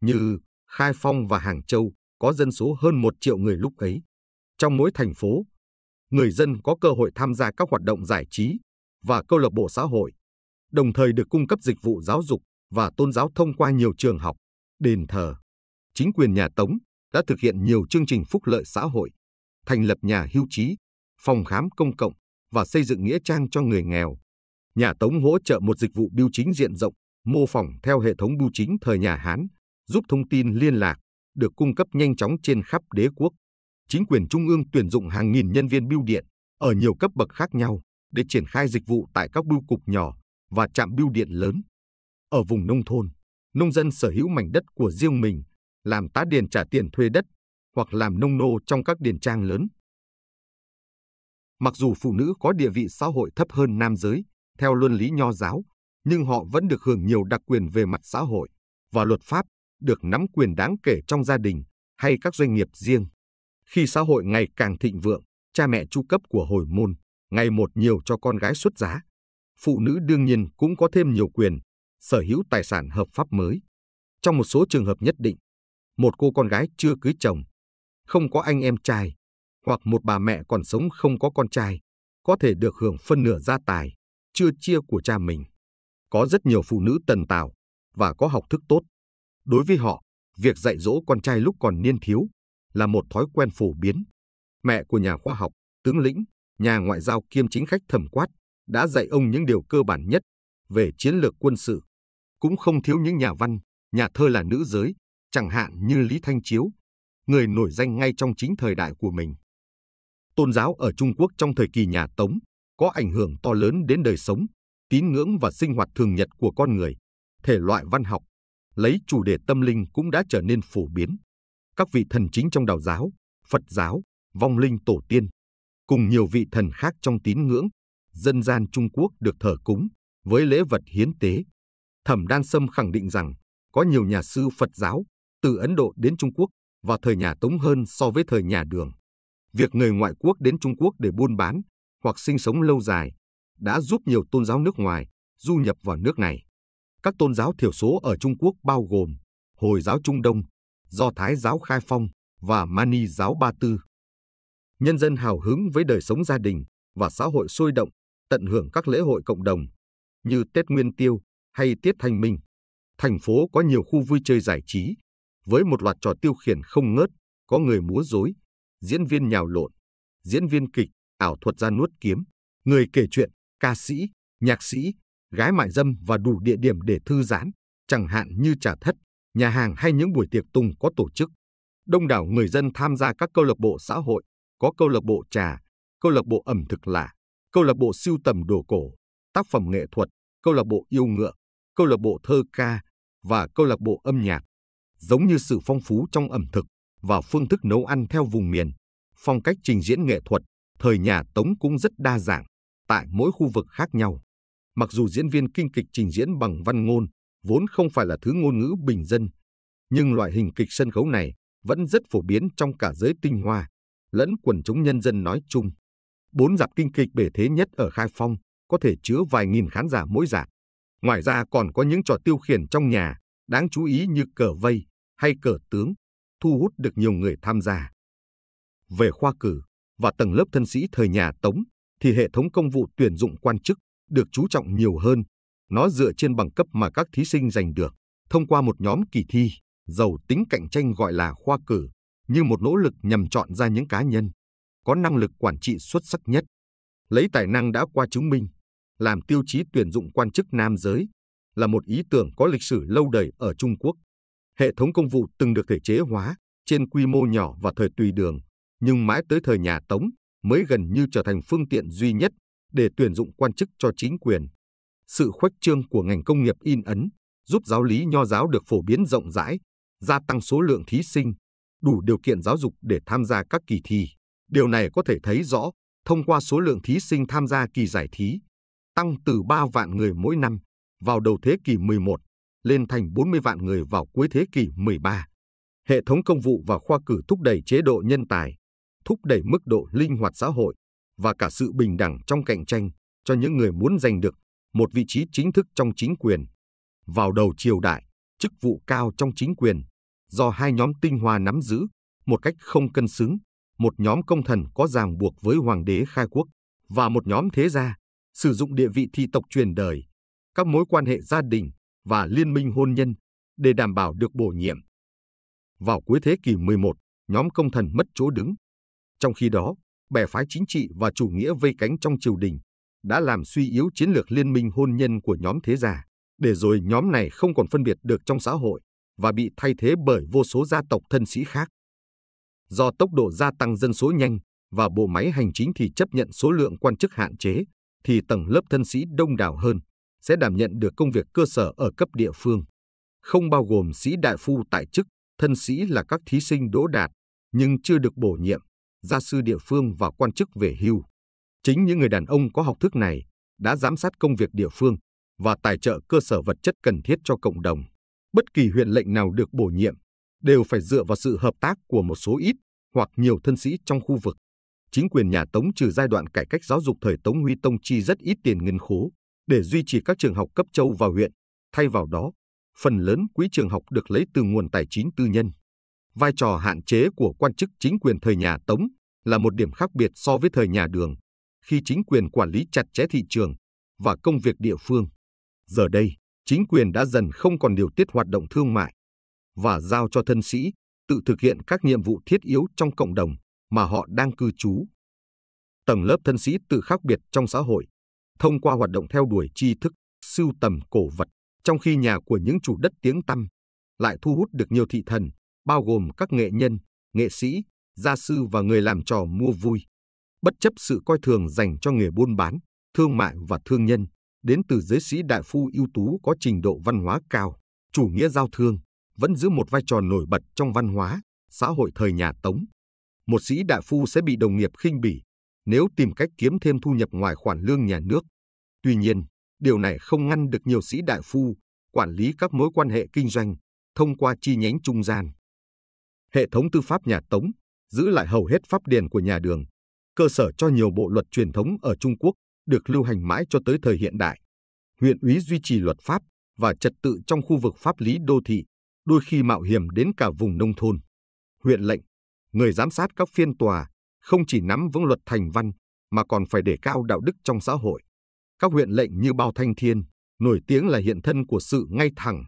Speaker 1: như Khai Phong và Hàng Châu có dân số hơn một triệu người lúc ấy. Trong mỗi thành phố người dân có cơ hội tham gia các hoạt động giải trí và câu lạc bộ xã hội, đồng thời được cung cấp dịch vụ giáo dục và tôn giáo thông qua nhiều trường học, đền thờ. Chính quyền nhà Tống đã thực hiện nhiều chương trình phúc lợi xã hội, thành lập nhà hưu trí, phòng khám công cộng và xây dựng nghĩa trang cho người nghèo. Nhà Tống hỗ trợ một dịch vụ bưu chính diện rộng, mô phỏng theo hệ thống bưu chính thời nhà Hán, giúp thông tin liên lạc được cung cấp nhanh chóng trên khắp đế quốc chính quyền trung ương tuyển dụng hàng nghìn nhân viên bưu điện ở nhiều cấp bậc khác nhau để triển khai dịch vụ tại các bưu cục nhỏ và trạm bưu điện lớn. Ở vùng nông thôn, nông dân sở hữu mảnh đất của riêng mình, làm tá điền trả tiền thuê đất hoặc làm nông nô trong các điền trang lớn. Mặc dù phụ nữ có địa vị xã hội thấp hơn nam giới, theo luân lý nho giáo, nhưng họ vẫn được hưởng nhiều đặc quyền về mặt xã hội và luật pháp, được nắm quyền đáng kể trong gia đình hay các doanh nghiệp riêng. Khi xã hội ngày càng thịnh vượng, cha mẹ chu cấp của hồi môn ngày một nhiều cho con gái xuất giá. Phụ nữ đương nhiên cũng có thêm nhiều quyền, sở hữu tài sản hợp pháp mới. Trong một số trường hợp nhất định, một cô con gái chưa cưới chồng, không có anh em trai, hoặc một bà mẹ còn sống không có con trai, có thể được hưởng phân nửa gia tài, chưa chia của cha mình. Có rất nhiều phụ nữ tần tảo và có học thức tốt. Đối với họ, việc dạy dỗ con trai lúc còn niên thiếu là một thói quen phổ biến. Mẹ của nhà khoa học, tướng lĩnh, nhà ngoại giao kiêm chính khách thẩm quát đã dạy ông những điều cơ bản nhất về chiến lược quân sự. Cũng không thiếu những nhà văn, nhà thơ là nữ giới, chẳng hạn như Lý Thanh Chiếu, người nổi danh ngay trong chính thời đại của mình. Tôn giáo ở Trung Quốc trong thời kỳ nhà Tống có ảnh hưởng to lớn đến đời sống, tín ngưỡng và sinh hoạt thường nhật của con người. Thể loại văn học, lấy chủ đề tâm linh cũng đã trở nên phổ biến các vị thần chính trong đạo giáo, Phật giáo, vong linh tổ tiên, cùng nhiều vị thần khác trong tín ngưỡng, dân gian Trung Quốc được thờ cúng với lễ vật hiến tế. Thẩm Đan Sâm khẳng định rằng có nhiều nhà sư Phật giáo từ Ấn Độ đến Trung Quốc vào thời nhà Tống hơn so với thời nhà Đường. Việc người ngoại quốc đến Trung Quốc để buôn bán hoặc sinh sống lâu dài đã giúp nhiều tôn giáo nước ngoài du nhập vào nước này. Các tôn giáo thiểu số ở Trung Quốc bao gồm Hồi giáo Trung Đông, do Thái giáo Khai Phong và Mani giáo Ba Tư. Nhân dân hào hứng với đời sống gia đình và xã hội sôi động, tận hưởng các lễ hội cộng đồng như Tết Nguyên Tiêu hay Tết Thanh Minh. Thành phố có nhiều khu vui chơi giải trí với một loạt trò tiêu khiển không ngớt, có người múa rối, diễn viên nhào lộn, diễn viên kịch, ảo thuật ra nuốt kiếm, người kể chuyện, ca sĩ, nhạc sĩ, gái mại dâm và đủ địa điểm để thư giãn, chẳng hạn như trà thất, nhà hàng hay những buổi tiệc tùng có tổ chức. Đông đảo người dân tham gia các câu lạc bộ xã hội, có câu lạc bộ trà, câu lạc bộ ẩm thực lạ, câu lạc bộ siêu tầm đồ cổ, tác phẩm nghệ thuật, câu lạc bộ yêu ngựa, câu lạc bộ thơ ca và câu lạc bộ âm nhạc. Giống như sự phong phú trong ẩm thực và phương thức nấu ăn theo vùng miền, phong cách trình diễn nghệ thuật thời nhà Tống cũng rất đa dạng tại mỗi khu vực khác nhau. Mặc dù diễn viên kinh kịch trình diễn bằng văn ngôn, vốn không phải là thứ ngôn ngữ bình dân, nhưng loại hình kịch sân khấu này vẫn rất phổ biến trong cả giới tinh hoa, lẫn quần chúng nhân dân nói chung. Bốn dạp kinh kịch bể thế nhất ở Khai Phong có thể chứa vài nghìn khán giả mỗi dạp. Ngoài ra còn có những trò tiêu khiển trong nhà, đáng chú ý như cờ vây hay cờ tướng, thu hút được nhiều người tham gia. Về khoa cử và tầng lớp thân sĩ thời nhà Tống thì hệ thống công vụ tuyển dụng quan chức được chú trọng nhiều hơn nó dựa trên bằng cấp mà các thí sinh giành được thông qua một nhóm kỳ thi giàu tính cạnh tranh gọi là khoa cử như một nỗ lực nhằm chọn ra những cá nhân có năng lực quản trị xuất sắc nhất, lấy tài năng đã qua chứng minh làm tiêu chí tuyển dụng quan chức nam giới là một ý tưởng có lịch sử lâu đời ở Trung Quốc. Hệ thống công vụ từng được thể chế hóa trên quy mô nhỏ và thời Tùy Đường, nhưng mãi tới thời nhà Tống mới gần như trở thành phương tiện duy nhất để tuyển dụng quan chức cho chính quyền sự khuếch trương của ngành công nghiệp in ấn giúp giáo lý nho giáo được phổ biến rộng rãi, gia tăng số lượng thí sinh, đủ điều kiện giáo dục để tham gia các kỳ thi. Điều này có thể thấy rõ thông qua số lượng thí sinh tham gia kỳ giải thí, tăng từ 3 vạn người mỗi năm vào đầu thế kỷ 11 lên thành 40 vạn người vào cuối thế kỷ 13. Hệ thống công vụ và khoa cử thúc đẩy chế độ nhân tài, thúc đẩy mức độ linh hoạt xã hội và cả sự bình đẳng trong cạnh tranh cho những người muốn giành được một vị trí chính thức trong chính quyền. Vào đầu triều đại, chức vụ cao trong chính quyền, do hai nhóm tinh hoa nắm giữ, một cách không cân xứng, một nhóm công thần có ràng buộc với hoàng đế khai quốc, và một nhóm thế gia, sử dụng địa vị thi tộc truyền đời, các mối quan hệ gia đình và liên minh hôn nhân để đảm bảo được bổ nhiệm. Vào cuối thế kỷ 11, nhóm công thần mất chỗ đứng. Trong khi đó, bè phái chính trị và chủ nghĩa vây cánh trong triều đình đã làm suy yếu chiến lược liên minh hôn nhân của nhóm thế gia, để rồi nhóm này không còn phân biệt được trong xã hội và bị thay thế bởi vô số gia tộc thân sĩ khác. Do tốc độ gia tăng dân số nhanh và bộ máy hành chính thì chấp nhận số lượng quan chức hạn chế, thì tầng lớp thân sĩ đông đảo hơn sẽ đảm nhận được công việc cơ sở ở cấp địa phương, không bao gồm sĩ đại phu tại chức, thân sĩ là các thí sinh đỗ đạt nhưng chưa được bổ nhiệm, gia sư địa phương và quan chức về hưu. Chính những người đàn ông có học thức này đã giám sát công việc địa phương và tài trợ cơ sở vật chất cần thiết cho cộng đồng. Bất kỳ huyện lệnh nào được bổ nhiệm đều phải dựa vào sự hợp tác của một số ít hoặc nhiều thân sĩ trong khu vực. Chính quyền nhà Tống trừ giai đoạn cải cách giáo dục thời Tống Huy Tông chi rất ít tiền ngân khố để duy trì các trường học cấp châu và huyện, thay vào đó, phần lớn quỹ trường học được lấy từ nguồn tài chính tư nhân. Vai trò hạn chế của quan chức chính quyền thời nhà Tống là một điểm khác biệt so với thời nhà Đường, khi chính quyền quản lý chặt chẽ thị trường và công việc địa phương. Giờ đây, chính quyền đã dần không còn điều tiết hoạt động thương mại và giao cho thân sĩ tự thực hiện các nhiệm vụ thiết yếu trong cộng đồng mà họ đang cư trú. Tầng lớp thân sĩ tự khác biệt trong xã hội, thông qua hoạt động theo đuổi tri thức, sưu tầm cổ vật, trong khi nhà của những chủ đất tiếng tăm lại thu hút được nhiều thị thần, bao gồm các nghệ nhân, nghệ sĩ, gia sư và người làm trò mua vui bất chấp sự coi thường dành cho nghề buôn bán, thương mại và thương nhân, đến từ giới sĩ đại phu ưu tú có trình độ văn hóa cao, chủ nghĩa giao thương, vẫn giữ một vai trò nổi bật trong văn hóa, xã hội thời nhà Tống. Một sĩ đại phu sẽ bị đồng nghiệp khinh bỉ nếu tìm cách kiếm thêm thu nhập ngoài khoản lương nhà nước. Tuy nhiên, điều này không ngăn được nhiều sĩ đại phu quản lý các mối quan hệ kinh doanh thông qua chi nhánh trung gian. Hệ thống tư pháp nhà Tống giữ lại hầu hết pháp điển của nhà Đường, cơ sở cho nhiều bộ luật truyền thống ở Trung Quốc được lưu hành mãi cho tới thời hiện đại. Huyện úy duy trì luật pháp và trật tự trong khu vực pháp lý đô thị, đôi khi mạo hiểm đến cả vùng nông thôn. Huyện lệnh, người giám sát các phiên tòa, không chỉ nắm vững luật thành văn mà còn phải để cao đạo đức trong xã hội. Các huyện lệnh như Bao Thanh Thiên, nổi tiếng là hiện thân của sự ngay thẳng,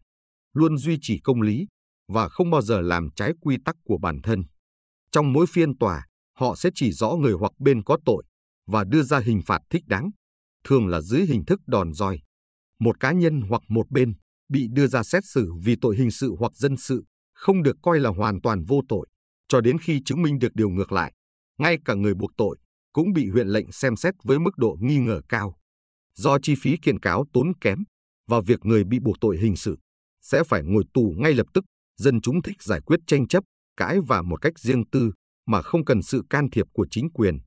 Speaker 1: luôn duy trì công lý và không bao giờ làm trái quy tắc của bản thân. Trong mỗi phiên tòa, họ sẽ chỉ rõ người hoặc bên có tội và đưa ra hình phạt thích đáng, thường là dưới hình thức đòn roi. Một cá nhân hoặc một bên bị đưa ra xét xử vì tội hình sự hoặc dân sự không được coi là hoàn toàn vô tội cho đến khi chứng minh được điều ngược lại. Ngay cả người buộc tội cũng bị huyện lệnh xem xét với mức độ nghi ngờ cao. Do chi phí kiện cáo tốn kém và việc người bị buộc tội hình sự sẽ phải ngồi tù ngay lập tức, dân chúng thích giải quyết tranh chấp, cãi và một cách riêng tư mà không cần sự can thiệp của chính quyền.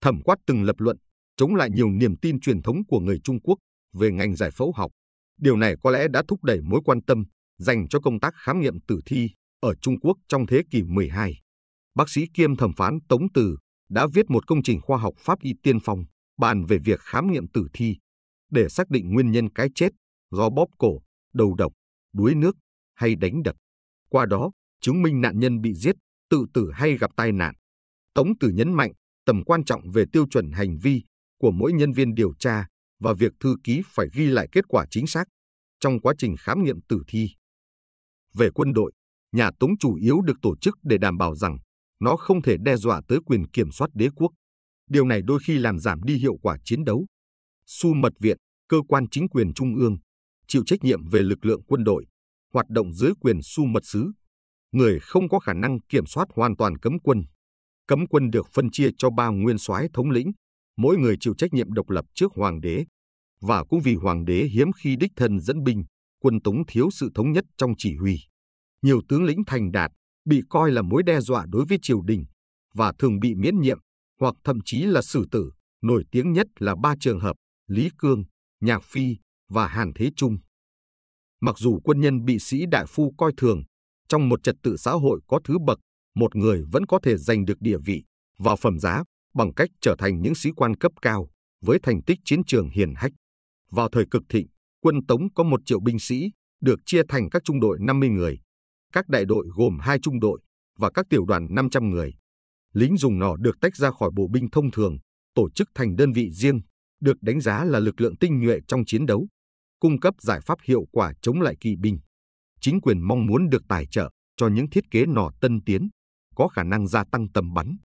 Speaker 1: Thẩm Quát từng lập luận chống lại nhiều niềm tin truyền thống của người Trung Quốc về ngành giải phẫu học. Điều này có lẽ đã thúc đẩy mối quan tâm dành cho công tác khám nghiệm tử thi ở Trung Quốc trong thế kỷ 12. Bác sĩ kiêm thẩm phán Tống Từ đã viết một công trình khoa học pháp y tiên phong bàn về việc khám nghiệm tử thi để xác định nguyên nhân cái chết do bóp cổ, đầu độc, đuối nước hay đánh đập. Qua đó, chứng minh nạn nhân bị giết tự tử hay gặp tai nạn. Tống Tử nhấn mạnh tầm quan trọng về tiêu chuẩn hành vi của mỗi nhân viên điều tra và việc thư ký phải ghi lại kết quả chính xác trong quá trình khám nghiệm tử thi. Về quân đội, nhà Tống chủ yếu được tổ chức để đảm bảo rằng nó không thể đe dọa tới quyền kiểm soát đế quốc. Điều này đôi khi làm giảm đi hiệu quả chiến đấu. Su mật viện, cơ quan chính quyền trung ương, chịu trách nhiệm về lực lượng quân đội, hoạt động dưới quyền su mật sứ người không có khả năng kiểm soát hoàn toàn cấm quân. Cấm quân được phân chia cho ba nguyên soái thống lĩnh, mỗi người chịu trách nhiệm độc lập trước hoàng đế, và cũng vì hoàng đế hiếm khi đích thân dẫn binh, quân Tống thiếu sự thống nhất trong chỉ huy. Nhiều tướng lĩnh thành đạt bị coi là mối đe dọa đối với triều đình và thường bị miễn nhiệm hoặc thậm chí là xử tử. Nổi tiếng nhất là ba trường hợp Lý Cương, Nhạc Phi và Hàn Thế Trung. Mặc dù quân nhân bị sĩ đại phu coi thường, trong một trật tự xã hội có thứ bậc, một người vẫn có thể giành được địa vị và phẩm giá bằng cách trở thành những sĩ quan cấp cao với thành tích chiến trường hiền hách. Vào thời cực thịnh, quân Tống có một triệu binh sĩ, được chia thành các trung đội 50 người, các đại đội gồm hai trung đội và các tiểu đoàn 500 người. Lính dùng nỏ được tách ra khỏi bộ binh thông thường, tổ chức thành đơn vị riêng, được đánh giá là lực lượng tinh nhuệ trong chiến đấu, cung cấp giải pháp hiệu quả chống lại kỳ binh chính quyền mong muốn được tài trợ cho những thiết kế nỏ tân tiến, có khả năng gia tăng tầm bắn.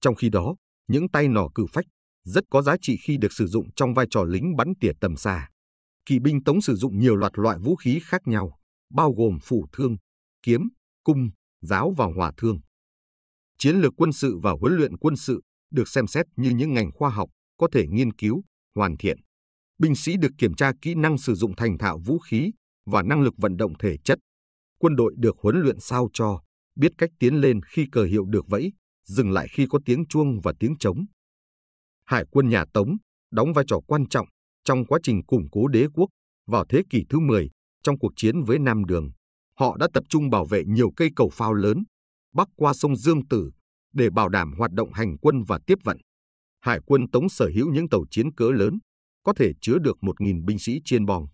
Speaker 1: Trong khi đó, những tay nỏ cử phách rất có giá trị khi được sử dụng trong vai trò lính bắn tỉa tầm xa. Kỵ binh Tống sử dụng nhiều loạt loại vũ khí khác nhau, bao gồm phủ thương, kiếm, cung, giáo và hỏa thương. Chiến lược quân sự và huấn luyện quân sự được xem xét như những ngành khoa học có thể nghiên cứu, hoàn thiện. Binh sĩ được kiểm tra kỹ năng sử dụng thành thạo vũ khí, và năng lực vận động thể chất. Quân đội được huấn luyện sao cho, biết cách tiến lên khi cờ hiệu được vẫy, dừng lại khi có tiếng chuông và tiếng trống. Hải quân nhà Tống đóng vai trò quan trọng trong quá trình củng cố đế quốc vào thế kỷ thứ 10 trong cuộc chiến với Nam Đường. Họ đã tập trung bảo vệ nhiều cây cầu phao lớn, bắc qua sông Dương Tử để bảo đảm hoạt động hành quân và tiếp vận. Hải quân Tống sở hữu những tàu chiến cỡ lớn, có thể chứa được 1.000 binh sĩ trên bòng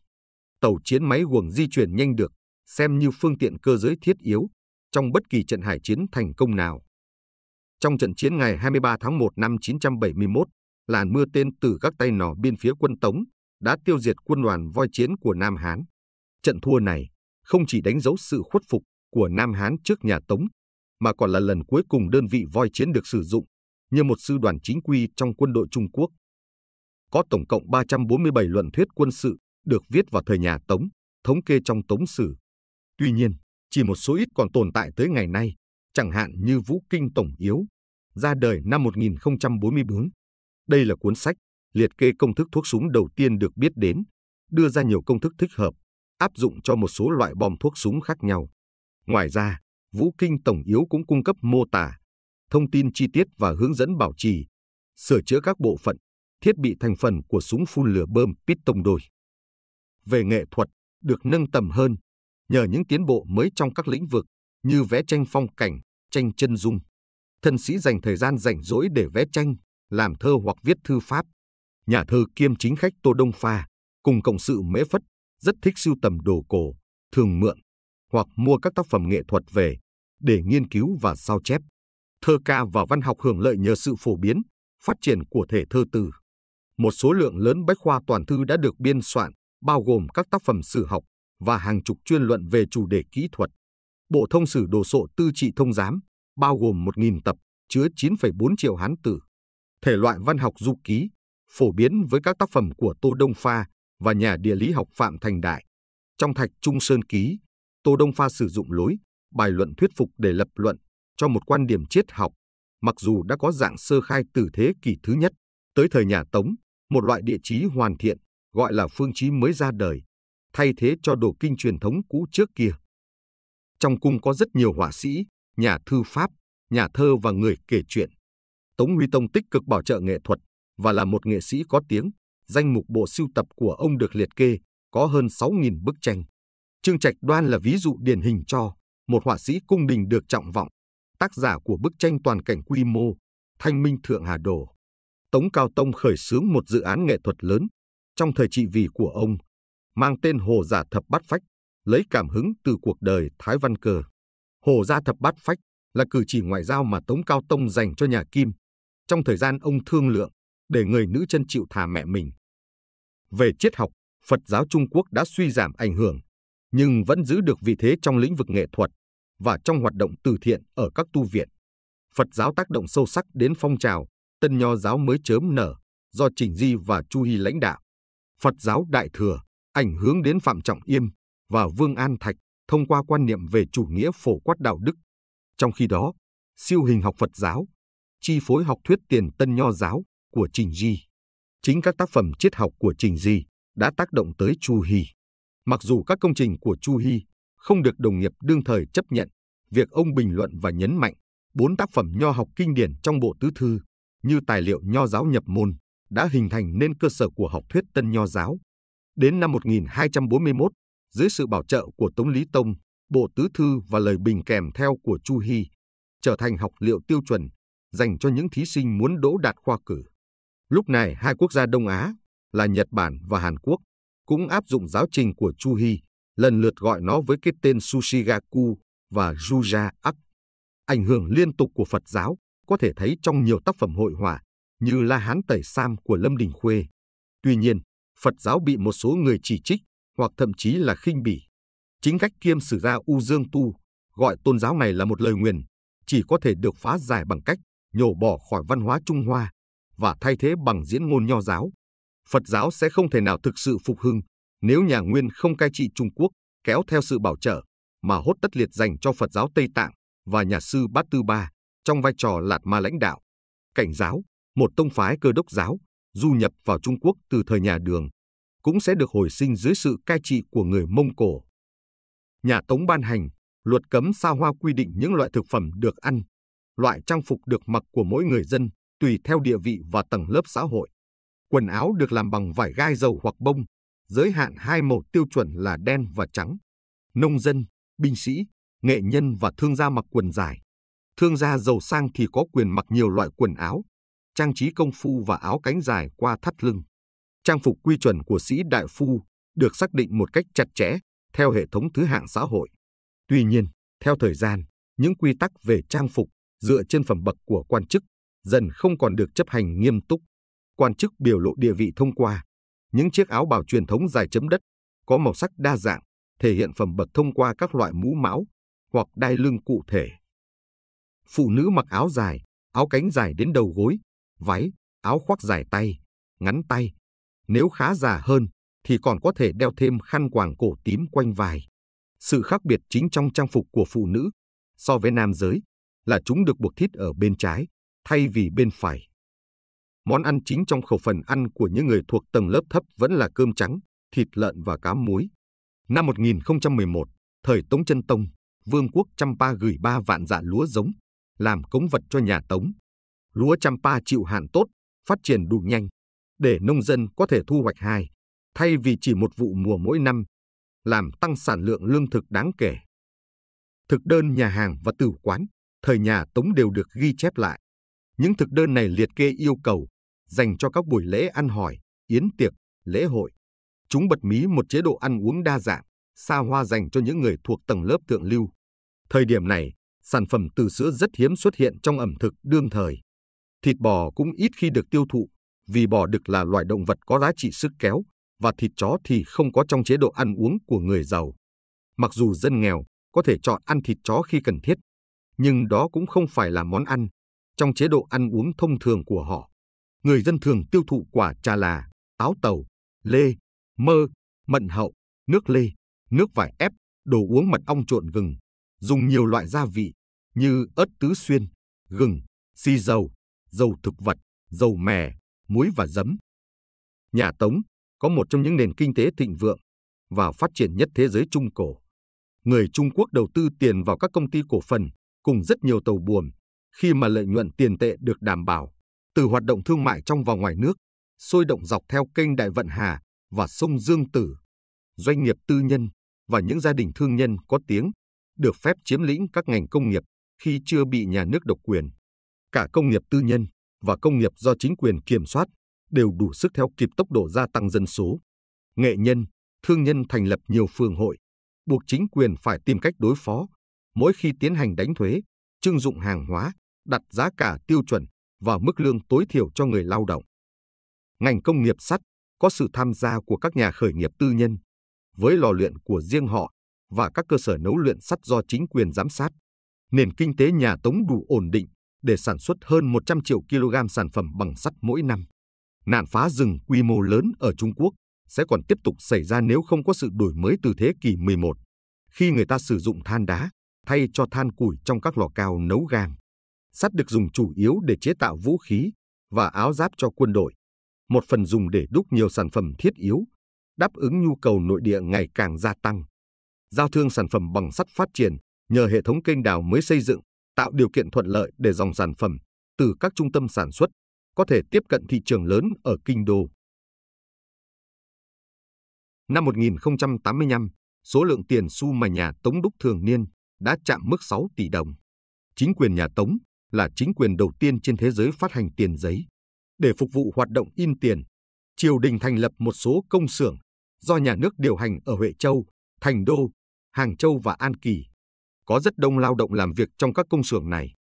Speaker 1: tàu chiến máy guồng di chuyển nhanh được xem như phương tiện cơ giới thiết yếu trong bất kỳ trận hải chiến thành công nào. Trong trận chiến ngày 23 tháng 1 năm 971, làn mưa tên từ các tay nỏ bên phía quân Tống đã tiêu diệt quân đoàn voi chiến của Nam Hán. Trận thua này không chỉ đánh dấu sự khuất phục của Nam Hán trước nhà Tống, mà còn là lần cuối cùng đơn vị voi chiến được sử dụng như một sư đoàn chính quy trong quân đội Trung Quốc. Có tổng cộng 347 luận thuyết quân sự được viết vào thời nhà Tống, thống kê trong Tống sử. Tuy nhiên, chỉ một số ít còn tồn tại tới ngày nay, chẳng hạn như Vũ Kinh Tổng Yếu, ra đời năm 1044. Đây là cuốn sách liệt kê công thức thuốc súng đầu tiên được biết đến, đưa ra nhiều công thức thích hợp, áp dụng cho một số loại bom thuốc súng khác nhau. Ngoài ra, Vũ Kinh Tổng Yếu cũng cung cấp mô tả, thông tin chi tiết và hướng dẫn bảo trì, sửa chữa các bộ phận, thiết bị thành phần của súng phun lửa bơm piston đôi về nghệ thuật được nâng tầm hơn nhờ những tiến bộ mới trong các lĩnh vực như vẽ tranh phong cảnh, tranh chân dung. Thân sĩ dành thời gian rảnh rỗi để vẽ tranh, làm thơ hoặc viết thư pháp. Nhà thơ kiêm chính khách Tô Đông Pha cùng cộng sự Mễ Phất rất thích sưu tầm đồ cổ, thường mượn hoặc mua các tác phẩm nghệ thuật về để nghiên cứu và sao chép. Thơ ca và văn học hưởng lợi nhờ sự phổ biến, phát triển của thể thơ từ. Một số lượng lớn bách khoa toàn thư đã được biên soạn, bao gồm các tác phẩm sử học và hàng chục chuyên luận về chủ đề kỹ thuật. Bộ thông sử đồ sộ tư trị thông giám, bao gồm 1.000 tập, chứa 9,4 triệu hán tử. Thể loại văn học du ký, phổ biến với các tác phẩm của Tô Đông Pha và nhà địa lý học Phạm Thành Đại. Trong Thạch Trung Sơn Ký, Tô Đông Pha sử dụng lối, bài luận thuyết phục để lập luận cho một quan điểm triết học, mặc dù đã có dạng sơ khai từ thế kỷ thứ nhất tới thời nhà Tống, một loại địa chí hoàn thiện gọi là phương chí mới ra đời, thay thế cho đồ kinh truyền thống cũ trước kia. Trong cung có rất nhiều họa sĩ, nhà thư pháp, nhà thơ và người kể chuyện. Tống Huy Tông tích cực bảo trợ nghệ thuật và là một nghệ sĩ có tiếng. Danh mục bộ sưu tập của ông được liệt kê có hơn 6.000 bức tranh. Trương Trạch Đoan là ví dụ điển hình cho một họa sĩ cung đình được trọng vọng, tác giả của bức tranh toàn cảnh quy mô Thanh Minh Thượng Hà Đồ. Tống Cao Tông khởi xướng một dự án nghệ thuật lớn trong thời trị vì của ông, mang tên Hồ Giả Thập Bát Phách, lấy cảm hứng từ cuộc đời Thái Văn Cơ. Hồ Gia Thập Bát Phách là cử chỉ ngoại giao mà Tống Cao Tông dành cho nhà Kim trong thời gian ông thương lượng để người nữ chân chịu thà mẹ mình. Về triết học, Phật giáo Trung Quốc đã suy giảm ảnh hưởng, nhưng vẫn giữ được vị thế trong lĩnh vực nghệ thuật và trong hoạt động từ thiện ở các tu viện. Phật giáo tác động sâu sắc đến phong trào tân nho giáo mới chớm nở do Trình Di và Chu Hy lãnh đạo. Phật giáo Đại Thừa ảnh hưởng đến Phạm Trọng Yêm và Vương An Thạch thông qua quan niệm về chủ nghĩa phổ quát đạo đức. Trong khi đó, siêu hình học Phật giáo, chi phối học thuyết tiền tân nho giáo của Trình Di. Chính các tác phẩm triết học của Trình Di đã tác động tới Chu Hy. Mặc dù các công trình của Chu Hy không được đồng nghiệp đương thời chấp nhận, việc ông bình luận và nhấn mạnh bốn tác phẩm nho học kinh điển trong bộ tứ thư như tài liệu nho giáo nhập môn, đã hình thành nên cơ sở của học thuyết Tân Nho giáo. Đến năm 1241, dưới sự bảo trợ của Tống Lý Tông, bộ tứ thư và lời bình kèm theo của Chu Hy trở thành học liệu tiêu chuẩn dành cho những thí sinh muốn đỗ đạt khoa cử. Lúc này hai quốc gia Đông Á là Nhật Bản và Hàn Quốc cũng áp dụng giáo trình của Chu Hy, lần lượt gọi nó với cái tên Sushigaku và Juja Ak. Ảnh hưởng liên tục của Phật giáo có thể thấy trong nhiều tác phẩm hội họa, như La Hán Tẩy Sam của Lâm Đình Khuê. Tuy nhiên, Phật giáo bị một số người chỉ trích hoặc thậm chí là khinh bỉ. Chính cách kiêm sử gia U Dương Tu gọi tôn giáo này là một lời nguyền, chỉ có thể được phá giải bằng cách nhổ bỏ khỏi văn hóa Trung Hoa và thay thế bằng diễn ngôn nho giáo. Phật giáo sẽ không thể nào thực sự phục hưng nếu nhà Nguyên không cai trị Trung Quốc kéo theo sự bảo trợ mà hốt tất liệt dành cho Phật giáo Tây Tạng và nhà sư Bát Tư Ba trong vai trò lạt ma lãnh đạo. Cảnh giáo một tông phái cơ đốc giáo du nhập vào Trung Quốc từ thời nhà Đường, cũng sẽ được hồi sinh dưới sự cai trị của người Mông Cổ. Nhà Tống ban hành luật cấm xa hoa quy định những loại thực phẩm được ăn, loại trang phục được mặc của mỗi người dân tùy theo địa vị và tầng lớp xã hội. Quần áo được làm bằng vải gai dầu hoặc bông, giới hạn hai màu tiêu chuẩn là đen và trắng. Nông dân, binh sĩ, nghệ nhân và thương gia mặc quần dài. Thương gia giàu sang thì có quyền mặc nhiều loại quần áo, trang trí công phu và áo cánh dài qua thắt lưng. Trang phục quy chuẩn của sĩ đại phu được xác định một cách chặt chẽ theo hệ thống thứ hạng xã hội. Tuy nhiên, theo thời gian, những quy tắc về trang phục dựa trên phẩm bậc của quan chức dần không còn được chấp hành nghiêm túc. Quan chức biểu lộ địa vị thông qua những chiếc áo bào truyền thống dài chấm đất có màu sắc đa dạng, thể hiện phẩm bậc thông qua các loại mũ mão hoặc đai lưng cụ thể. Phụ nữ mặc áo dài, áo cánh dài đến đầu gối váy, áo khoác dài tay, ngắn tay. Nếu khá già hơn thì còn có thể đeo thêm khăn quàng cổ tím quanh vai. Sự khác biệt chính trong trang phục của phụ nữ so với nam giới là chúng được buộc thít ở bên trái thay vì bên phải. Món ăn chính trong khẩu phần ăn của những người thuộc tầng lớp thấp vẫn là cơm trắng, thịt lợn và cá muối. Năm 1011, thời Tống Chân Tông, Vương quốc Champa gửi ba vạn dạ lúa giống làm cống vật cho nhà Tống lúa champa chịu hạn tốt, phát triển đủ nhanh, để nông dân có thể thu hoạch hai, thay vì chỉ một vụ mùa mỗi năm, làm tăng sản lượng lương thực đáng kể. Thực đơn nhà hàng và tử quán, thời nhà Tống đều được ghi chép lại. Những thực đơn này liệt kê yêu cầu dành cho các buổi lễ ăn hỏi, yến tiệc, lễ hội. Chúng bật mí một chế độ ăn uống đa dạng, xa hoa dành cho những người thuộc tầng lớp thượng lưu. Thời điểm này, sản phẩm từ sữa rất hiếm xuất hiện trong ẩm thực đương thời. Thịt bò cũng ít khi được tiêu thụ, vì bò đực là loài động vật có giá trị sức kéo và thịt chó thì không có trong chế độ ăn uống của người giàu. Mặc dù dân nghèo có thể chọn ăn thịt chó khi cần thiết, nhưng đó cũng không phải là món ăn trong chế độ ăn uống thông thường của họ. Người dân thường tiêu thụ quả trà là, táo tàu, lê, mơ, mận hậu, nước lê, nước vải ép, đồ uống mật ong trộn gừng, dùng nhiều loại gia vị như ớt tứ xuyên, gừng, xì dầu, dầu thực vật, dầu mè, muối và giấm. Nhà Tống có một trong những nền kinh tế thịnh vượng và phát triển nhất thế giới trung cổ. Người Trung Quốc đầu tư tiền vào các công ty cổ phần cùng rất nhiều tàu buồm khi mà lợi nhuận tiền tệ được đảm bảo từ hoạt động thương mại trong và ngoài nước, sôi động dọc theo kênh Đại Vận Hà và sông Dương Tử. Doanh nghiệp tư nhân và những gia đình thương nhân có tiếng được phép chiếm lĩnh các ngành công nghiệp khi chưa bị nhà nước độc quyền cả công nghiệp tư nhân và công nghiệp do chính quyền kiểm soát đều đủ sức theo kịp tốc độ gia tăng dân số. Nghệ nhân, thương nhân thành lập nhiều phường hội, buộc chính quyền phải tìm cách đối phó mỗi khi tiến hành đánh thuế, trưng dụng hàng hóa, đặt giá cả tiêu chuẩn và mức lương tối thiểu cho người lao động. Ngành công nghiệp sắt có sự tham gia của các nhà khởi nghiệp tư nhân, với lò luyện của riêng họ và các cơ sở nấu luyện sắt do chính quyền giám sát. Nền kinh tế nhà Tống đủ ổn định để sản xuất hơn 100 triệu kg sản phẩm bằng sắt mỗi năm. Nạn phá rừng quy mô lớn ở Trung Quốc sẽ còn tiếp tục xảy ra nếu không có sự đổi mới từ thế kỷ 11, khi người ta sử dụng than đá thay cho than củi trong các lò cao nấu gang. Sắt được dùng chủ yếu để chế tạo vũ khí và áo giáp cho quân đội, một phần dùng để đúc nhiều sản phẩm thiết yếu, đáp ứng nhu cầu nội địa ngày càng gia tăng. Giao thương sản phẩm bằng sắt phát triển nhờ hệ thống kênh đào mới xây dựng tạo điều kiện thuận lợi để dòng sản phẩm từ các trung tâm sản xuất có thể tiếp cận thị trường lớn ở kinh đô. Năm 1085, số lượng tiền xu mà nhà Tống đúc thường niên đã chạm mức 6 tỷ đồng. Chính quyền nhà Tống là chính quyền đầu tiên trên thế giới phát hành tiền giấy. Để phục vụ hoạt động in tiền, triều đình thành lập một số công xưởng do nhà nước điều hành ở Huệ Châu, Thành Đô, Hàng Châu và An Kỳ có rất đông lao động làm việc trong các công xưởng này.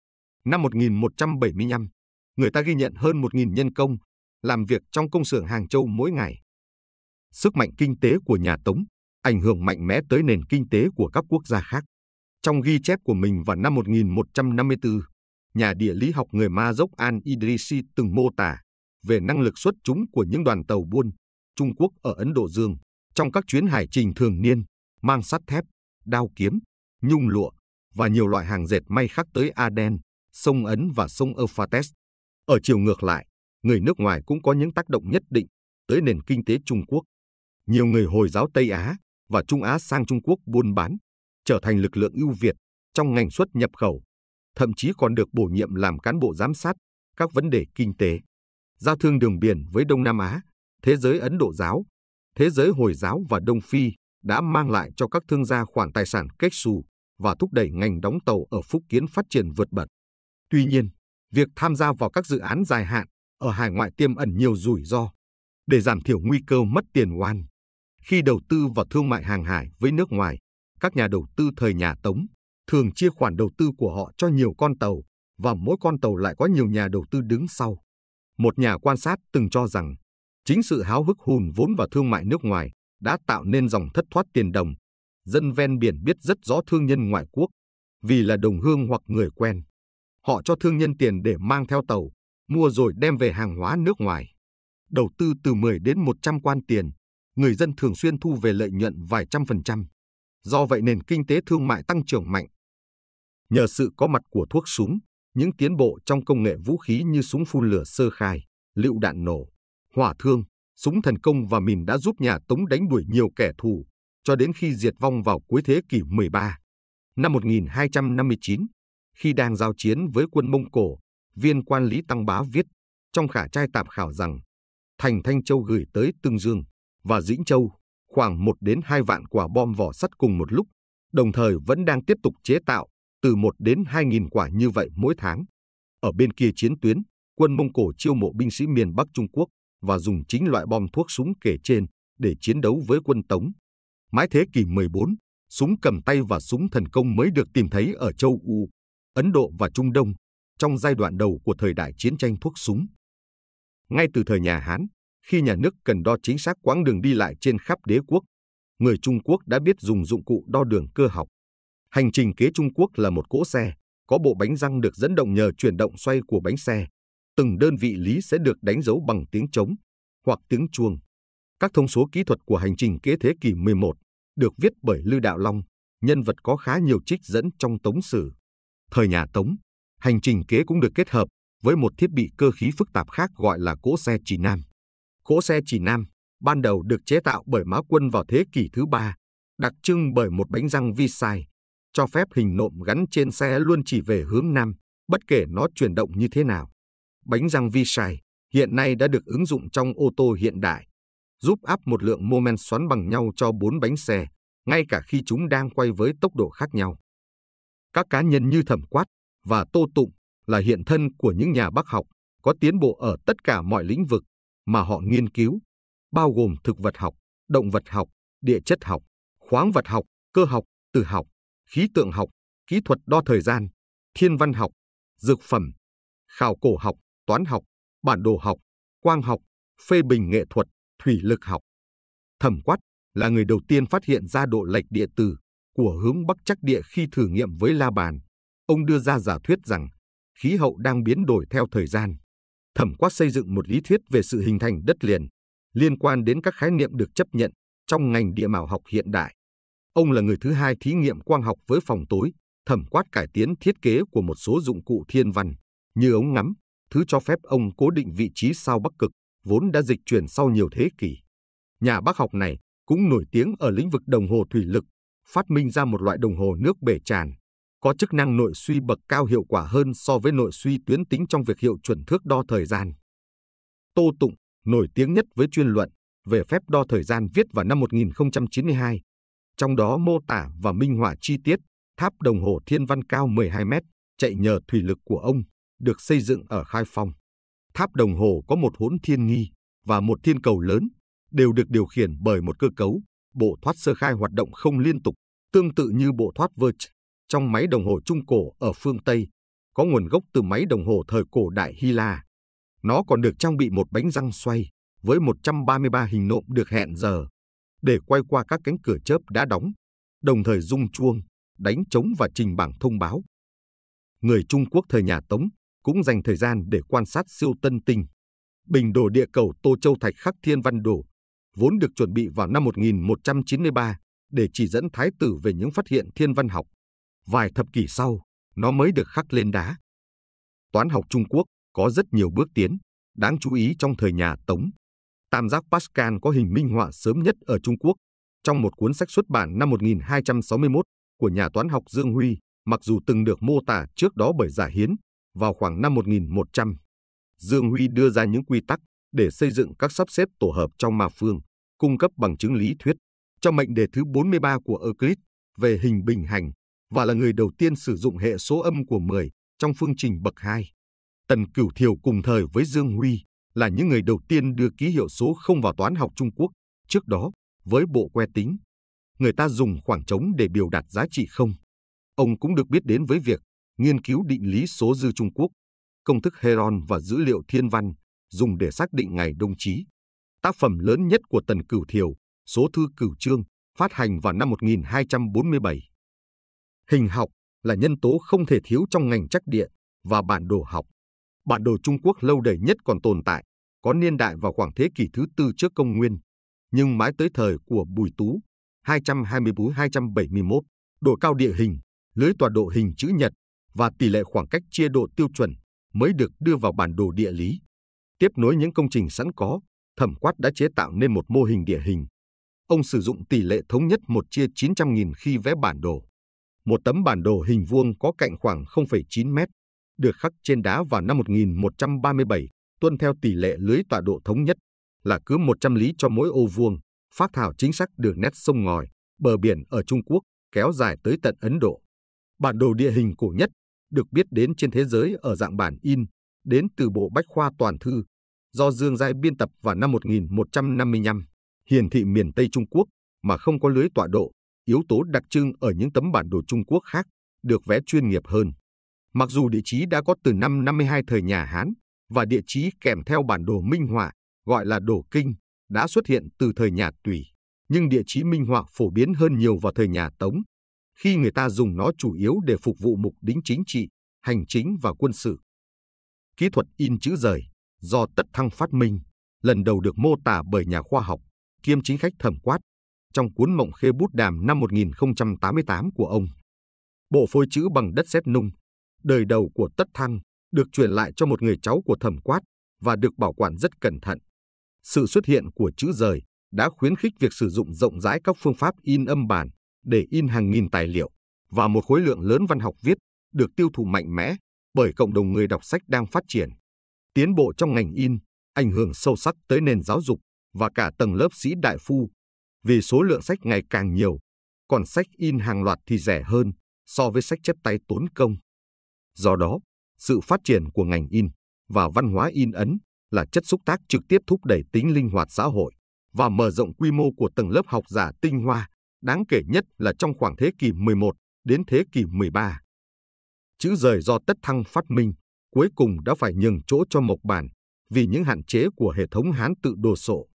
Speaker 1: Năm 1175, người ta ghi nhận hơn 1.000 nhân công làm việc trong công xưởng Hàng Châu mỗi ngày. Sức mạnh kinh tế của nhà Tống ảnh hưởng mạnh mẽ tới nền kinh tế của các quốc gia khác. Trong ghi chép của mình vào năm 1154, nhà địa lý học người Ma dốc An Idrisi từng mô tả về năng lực xuất chúng của những đoàn tàu buôn Trung Quốc ở Ấn Độ Dương trong các chuyến hải trình thường niên mang sắt thép, đao kiếm, nhung lụa và nhiều loại hàng dệt may khác tới Aden, sông Ấn và sông Euphrates. Ở chiều ngược lại, người nước ngoài cũng có những tác động nhất định tới nền kinh tế Trung Quốc. Nhiều người Hồi giáo Tây Á và Trung Á sang Trung Quốc buôn bán, trở thành lực lượng ưu việt trong ngành xuất nhập khẩu, thậm chí còn được bổ nhiệm làm cán bộ giám sát các vấn đề kinh tế. Giao thương đường biển với Đông Nam Á, thế giới Ấn Độ giáo, thế giới Hồi giáo và Đông Phi đã mang lại cho các thương gia khoản tài sản kết xù và thúc đẩy ngành đóng tàu ở Phúc Kiến phát triển vượt bậc. Tuy nhiên, việc tham gia vào các dự án dài hạn ở hải ngoại tiêm ẩn nhiều rủi ro để giảm thiểu nguy cơ mất tiền oan. Khi đầu tư vào thương mại hàng hải với nước ngoài, các nhà đầu tư thời nhà Tống thường chia khoản đầu tư của họ cho nhiều con tàu và mỗi con tàu lại có nhiều nhà đầu tư đứng sau. Một nhà quan sát từng cho rằng, chính sự háo hức hùn vốn vào thương mại nước ngoài đã tạo nên dòng thất thoát tiền đồng. Dân ven biển biết rất rõ thương nhân ngoại quốc, vì là đồng hương hoặc người quen. Họ cho thương nhân tiền để mang theo tàu, mua rồi đem về hàng hóa nước ngoài. Đầu tư từ 10 đến 100 quan tiền, người dân thường xuyên thu về lợi nhuận vài trăm phần trăm. Do vậy nền kinh tế thương mại tăng trưởng mạnh. Nhờ sự có mặt của thuốc súng, những tiến bộ trong công nghệ vũ khí như súng phun lửa sơ khai, lựu đạn nổ, hỏa thương, súng thần công và mìn đã giúp nhà Tống đánh đuổi nhiều kẻ thù, cho đến khi diệt vong vào cuối thế kỷ 13. Năm 1259, khi đang giao chiến với quân Mông Cổ, viên quan Lý Tăng Bá viết trong khả trai tạp khảo rằng thành Thanh Châu gửi tới Tương Dương và Dĩnh Châu khoảng 1 đến 2 vạn quả bom vỏ sắt cùng một lúc, đồng thời vẫn đang tiếp tục chế tạo từ 1 đến 2 nghìn quả như vậy mỗi tháng. Ở bên kia chiến tuyến, quân Mông Cổ chiêu mộ binh sĩ miền Bắc Trung Quốc và dùng chính loại bom thuốc súng kể trên để chiến đấu với quân Tống. Mãi thế kỷ 14, súng cầm tay và súng thần công mới được tìm thấy ở châu u, Ấn Độ và Trung Đông trong giai đoạn đầu của thời đại chiến tranh thuốc súng. Ngay từ thời nhà Hán, khi nhà nước cần đo chính xác quãng đường đi lại trên khắp đế quốc, người Trung Quốc đã biết dùng dụng cụ đo đường cơ học. Hành trình kế Trung Quốc là một cỗ xe, có bộ bánh răng được dẫn động nhờ chuyển động xoay của bánh xe, từng đơn vị lý sẽ được đánh dấu bằng tiếng trống hoặc tiếng chuông. Các thông số kỹ thuật của hành trình kế thế kỷ 11 được viết bởi Lư Đạo Long, nhân vật có khá nhiều trích dẫn trong Tống sử. Thời nhà Tống, hành trình kế cũng được kết hợp với một thiết bị cơ khí phức tạp khác gọi là cỗ xe chỉ nam. Cỗ xe chỉ nam ban đầu được chế tạo bởi Mã Quân vào thế kỷ thứ ba, đặc trưng bởi một bánh răng vi sai, cho phép hình nộm gắn trên xe luôn chỉ về hướng nam, bất kể nó chuyển động như thế nào bánh răng vi sài hiện nay đã được ứng dụng trong ô tô hiện đại, giúp áp một lượng mô men xoắn bằng nhau cho bốn bánh xe, ngay cả khi chúng đang quay với tốc độ khác nhau. Các cá nhân như Thẩm Quát và Tô Tụng là hiện thân của những nhà bác học có tiến bộ ở tất cả mọi lĩnh vực mà họ nghiên cứu, bao gồm thực vật học, động vật học, địa chất học, khoáng vật học, cơ học, từ học, khí tượng học, kỹ thuật đo thời gian, thiên văn học, dược phẩm, khảo cổ học, toán học, bản đồ học, quang học, phê bình nghệ thuật, thủy lực học. Thẩm Quát là người đầu tiên phát hiện ra độ lệch địa từ của hướng Bắc chắc Địa khi thử nghiệm với la bàn. Ông đưa ra giả thuyết rằng khí hậu đang biến đổi theo thời gian. Thẩm Quát xây dựng một lý thuyết về sự hình thành đất liền liên quan đến các khái niệm được chấp nhận trong ngành địa mạo học hiện đại. Ông là người thứ hai thí nghiệm quang học với phòng tối, thẩm quát cải tiến thiết kế của một số dụng cụ thiên văn như ống ngắm, thứ cho phép ông cố định vị trí sao Bắc Cực, vốn đã dịch chuyển sau nhiều thế kỷ. Nhà bác học này cũng nổi tiếng ở lĩnh vực đồng hồ thủy lực, phát minh ra một loại đồng hồ nước bể tràn, có chức năng nội suy bậc cao hiệu quả hơn so với nội suy tuyến tính trong việc hiệu chuẩn thước đo thời gian. Tô Tụng, nổi tiếng nhất với chuyên luận về phép đo thời gian viết vào năm 1092, trong đó mô tả và minh họa chi tiết tháp đồng hồ thiên văn cao 12 mét chạy nhờ thủy lực của ông được xây dựng ở Khai Phong. Tháp đồng hồ có một hỗn thiên nghi và một thiên cầu lớn, đều được điều khiển bởi một cơ cấu, bộ thoát sơ khai hoạt động không liên tục, tương tự như bộ thoát Verge trong máy đồng hồ trung cổ ở phương Tây, có nguồn gốc từ máy đồng hồ thời cổ đại Hy La. Nó còn được trang bị một bánh răng xoay với 133 hình nộm được hẹn giờ để quay qua các cánh cửa chớp đã đóng, đồng thời rung chuông, đánh trống và trình bảng thông báo. Người Trung Quốc thời nhà Tống cũng dành thời gian để quan sát siêu tân tinh. Bình đồ địa cầu Tô Châu Thạch Khắc Thiên Văn Đồ, vốn được chuẩn bị vào năm 1193 để chỉ dẫn thái tử về những phát hiện thiên văn học. Vài thập kỷ sau, nó mới được khắc lên đá. Toán học Trung Quốc có rất nhiều bước tiến, đáng chú ý trong thời nhà Tống. Tam giác Pascal có hình minh họa sớm nhất ở Trung Quốc trong một cuốn sách xuất bản năm 1261 của nhà toán học Dương Huy, mặc dù từng được mô tả trước đó bởi Giả Hiến, vào khoảng năm 1100, Dương Huy đưa ra những quy tắc để xây dựng các sắp xếp tổ hợp trong ma phương, cung cấp bằng chứng lý thuyết trong mệnh đề thứ 43 của Euclid về hình bình hành và là người đầu tiên sử dụng hệ số âm của 10 trong phương trình bậc 2. Tần Cửu Thiều cùng thời với Dương Huy là những người đầu tiên đưa ký hiệu số không vào toán học Trung Quốc, trước đó với bộ que tính. Người ta dùng khoảng trống để biểu đạt giá trị không. Ông cũng được biết đến với việc nghiên cứu định lý số dư Trung Quốc, công thức Heron và dữ liệu thiên văn dùng để xác định ngày đông chí. Tác phẩm lớn nhất của Tần Cửu Thiều, số thư Cửu Trương, phát hành vào năm 1247. Hình học là nhân tố không thể thiếu trong ngành trắc địa và bản đồ học. Bản đồ Trung Quốc lâu đời nhất còn tồn tại, có niên đại vào khoảng thế kỷ thứ tư trước công nguyên, nhưng mãi tới thời của Bùi Tú 224-271, độ cao địa hình, lưới tọa độ hình chữ nhật và tỷ lệ khoảng cách chia độ tiêu chuẩn mới được đưa vào bản đồ địa lý, tiếp nối những công trình sẵn có, Thẩm Quát đã chế tạo nên một mô hình địa hình. Ông sử dụng tỷ lệ thống nhất 1 chia 900.000 khi vẽ bản đồ. Một tấm bản đồ hình vuông có cạnh khoảng 0,9 mét, được khắc trên đá vào năm 1137, tuân theo tỷ lệ lưới tọa độ thống nhất là cứ 100 lý cho mỗi ô vuông, phát thảo chính xác đường nét sông ngòi, bờ biển ở Trung Quốc kéo dài tới tận Ấn Độ. Bản đồ địa hình cổ nhất được biết đến trên thế giới ở dạng bản in, đến từ bộ bách khoa toàn thư, do Dương Giai biên tập vào năm 1155, hiển thị miền Tây Trung Quốc mà không có lưới tọa độ, yếu tố đặc trưng ở những tấm bản đồ Trung Quốc khác, được vẽ chuyên nghiệp hơn. Mặc dù địa chí đã có từ năm 52 thời nhà Hán và địa chí kèm theo bản đồ minh họa gọi là đồ kinh đã xuất hiện từ thời nhà Tùy, nhưng địa chí minh họa phổ biến hơn nhiều vào thời nhà Tống, khi người ta dùng nó chủ yếu để phục vụ mục đích chính trị, hành chính và quân sự. Kỹ thuật in chữ rời do Tất Thăng phát minh lần đầu được mô tả bởi nhà khoa học kiêm chính khách thẩm quát trong cuốn Mộng Khê Bút Đàm năm 1088 của ông. Bộ phôi chữ bằng đất sét nung, đời đầu của Tất Thăng, được truyền lại cho một người cháu của thẩm quát và được bảo quản rất cẩn thận. Sự xuất hiện của chữ rời đã khuyến khích việc sử dụng rộng rãi các phương pháp in âm bản để in hàng nghìn tài liệu và một khối lượng lớn văn học viết được tiêu thụ mạnh mẽ bởi cộng đồng người đọc sách đang phát triển. Tiến bộ trong ngành in ảnh hưởng sâu sắc tới nền giáo dục và cả tầng lớp sĩ đại phu vì số lượng sách ngày càng nhiều, còn sách in hàng loạt thì rẻ hơn so với sách chép tay tốn công. Do đó, sự phát triển của ngành in và văn hóa in ấn là chất xúc tác trực tiếp thúc đẩy tính linh hoạt xã hội và mở rộng quy mô của tầng lớp học giả tinh hoa đáng kể nhất là trong khoảng thế kỷ 11 đến thế kỷ 13. Chữ rời do Tất Thăng phát minh cuối cùng đã phải nhường chỗ cho mộc bản vì những hạn chế của hệ thống Hán tự đồ sộ.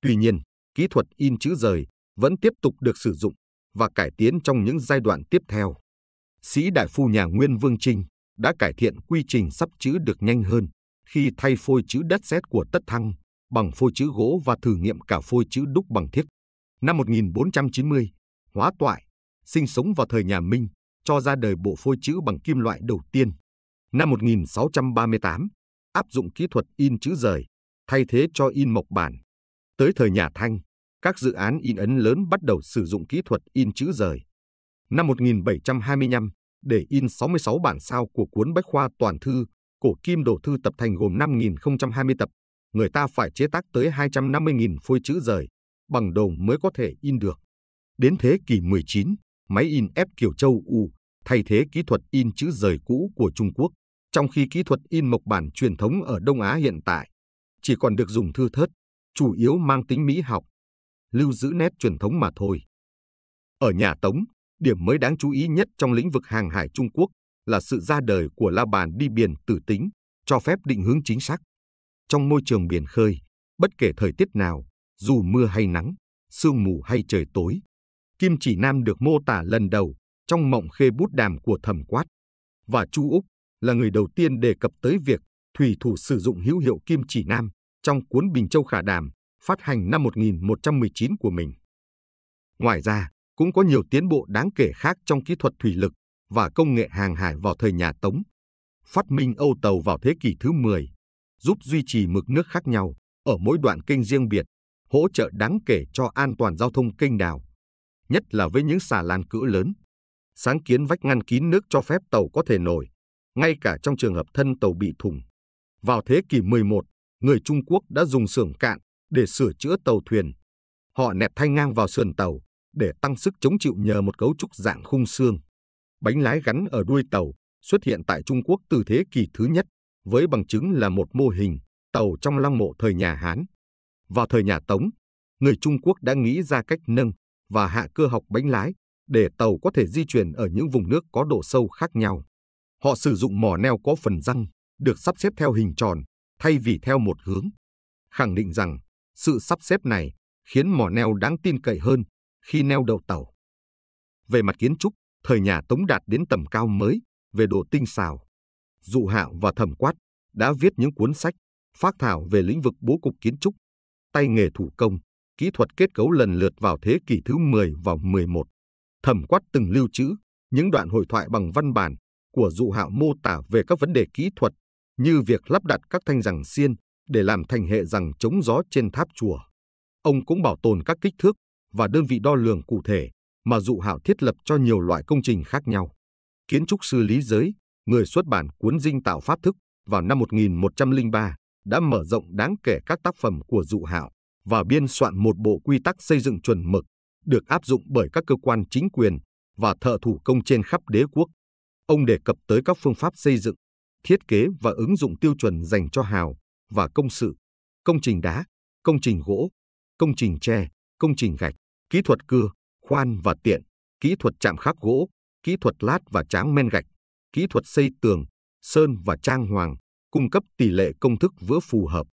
Speaker 1: Tuy nhiên, kỹ thuật in chữ rời vẫn tiếp tục được sử dụng và cải tiến trong những giai đoạn tiếp theo. Sĩ đại phu nhà Nguyên Vương Trinh đã cải thiện quy trình sắp chữ được nhanh hơn khi thay phôi chữ đất sét của Tất Thăng bằng phôi chữ gỗ và thử nghiệm cả phôi chữ đúc bằng thiếc. Năm 1490, Hóa Toại, sinh sống vào thời nhà Minh, cho ra đời bộ phôi chữ bằng kim loại đầu tiên. Năm 1638, áp dụng kỹ thuật in chữ rời, thay thế cho in mộc bản. Tới thời nhà Thanh, các dự án in ấn lớn bắt đầu sử dụng kỹ thuật in chữ rời. Năm 1725, để in 66 bản sao của cuốn Bách Khoa Toàn Thư, Cổ Kim Đồ Thư tập thành gồm 5.020 tập, người ta phải chế tác tới 250.000 phôi chữ rời, bằng đồng mới có thể in được. Đến thế kỷ 19, máy in ép kiểu châu U thay thế kỹ thuật in chữ rời cũ của Trung Quốc, trong khi kỹ thuật in mộc bản truyền thống ở Đông Á hiện tại chỉ còn được dùng thư thớt, chủ yếu mang tính mỹ học, lưu giữ nét truyền thống mà thôi. Ở nhà Tống, điểm mới đáng chú ý nhất trong lĩnh vực hàng hải Trung Quốc là sự ra đời của la bàn đi biển tử tính, cho phép định hướng chính xác. Trong môi trường biển khơi, bất kể thời tiết nào, dù mưa hay nắng, sương mù hay trời tối. Kim Chỉ Nam được mô tả lần đầu trong mộng khê bút đàm của thẩm quát. Và Chu Úc là người đầu tiên đề cập tới việc thủy thủ sử dụng hữu hiệu Kim Chỉ Nam trong cuốn Bình Châu Khả Đàm phát hành năm 1119 của mình. Ngoài ra, cũng có nhiều tiến bộ đáng kể khác trong kỹ thuật thủy lực và công nghệ hàng hải vào thời nhà Tống. Phát minh Âu tàu vào thế kỷ thứ 10, giúp duy trì mực nước khác nhau ở mỗi đoạn kênh riêng biệt hỗ trợ đáng kể cho an toàn giao thông kênh đào, nhất là với những xà lan cỡ lớn. Sáng kiến vách ngăn kín nước cho phép tàu có thể nổi, ngay cả trong trường hợp thân tàu bị thủng. Vào thế kỷ 11, người Trung Quốc đã dùng xưởng cạn để sửa chữa tàu thuyền. Họ nẹp thanh ngang vào sườn tàu để tăng sức chống chịu nhờ một cấu trúc dạng khung xương. Bánh lái gắn ở đuôi tàu xuất hiện tại Trung Quốc từ thế kỷ thứ nhất với bằng chứng là một mô hình tàu trong lăng mộ thời nhà Hán. Vào thời nhà Tống, người Trung Quốc đã nghĩ ra cách nâng và hạ cơ học bánh lái để tàu có thể di chuyển ở những vùng nước có độ sâu khác nhau. Họ sử dụng mỏ neo có phần răng, được sắp xếp theo hình tròn thay vì theo một hướng, khẳng định rằng sự sắp xếp này khiến mỏ neo đáng tin cậy hơn khi neo đậu tàu. Về mặt kiến trúc, thời nhà Tống đạt đến tầm cao mới về độ tinh xảo. Dụ Hạo và Thẩm Quát đã viết những cuốn sách phác thảo về lĩnh vực bố cục kiến trúc tay nghề thủ công, kỹ thuật kết cấu lần lượt vào thế kỷ thứ 10 và 11. Thẩm Quát từng lưu trữ những đoạn hội thoại bằng văn bản của dụ hạo mô tả về các vấn đề kỹ thuật như việc lắp đặt các thanh rằng xiên để làm thành hệ rằng chống gió trên tháp chùa. Ông cũng bảo tồn các kích thước và đơn vị đo lường cụ thể mà dụ hạo thiết lập cho nhiều loại công trình khác nhau. Kiến trúc sư Lý Giới, người xuất bản cuốn Dinh Tạo Pháp Thức vào năm 1103, đã mở rộng đáng kể các tác phẩm của Dụ Hạo và biên soạn một bộ quy tắc xây dựng chuẩn mực được áp dụng bởi các cơ quan chính quyền và thợ thủ công trên khắp đế quốc. Ông đề cập tới các phương pháp xây dựng, thiết kế và ứng dụng tiêu chuẩn dành cho hào và công sự, công trình đá, công trình gỗ, công trình tre, công trình gạch, kỹ thuật cưa, khoan và tiện, kỹ thuật chạm khắc gỗ, kỹ thuật lát và tráng men gạch, kỹ thuật xây tường, sơn và trang hoàng, cung cấp tỷ lệ công thức vữa phù hợp.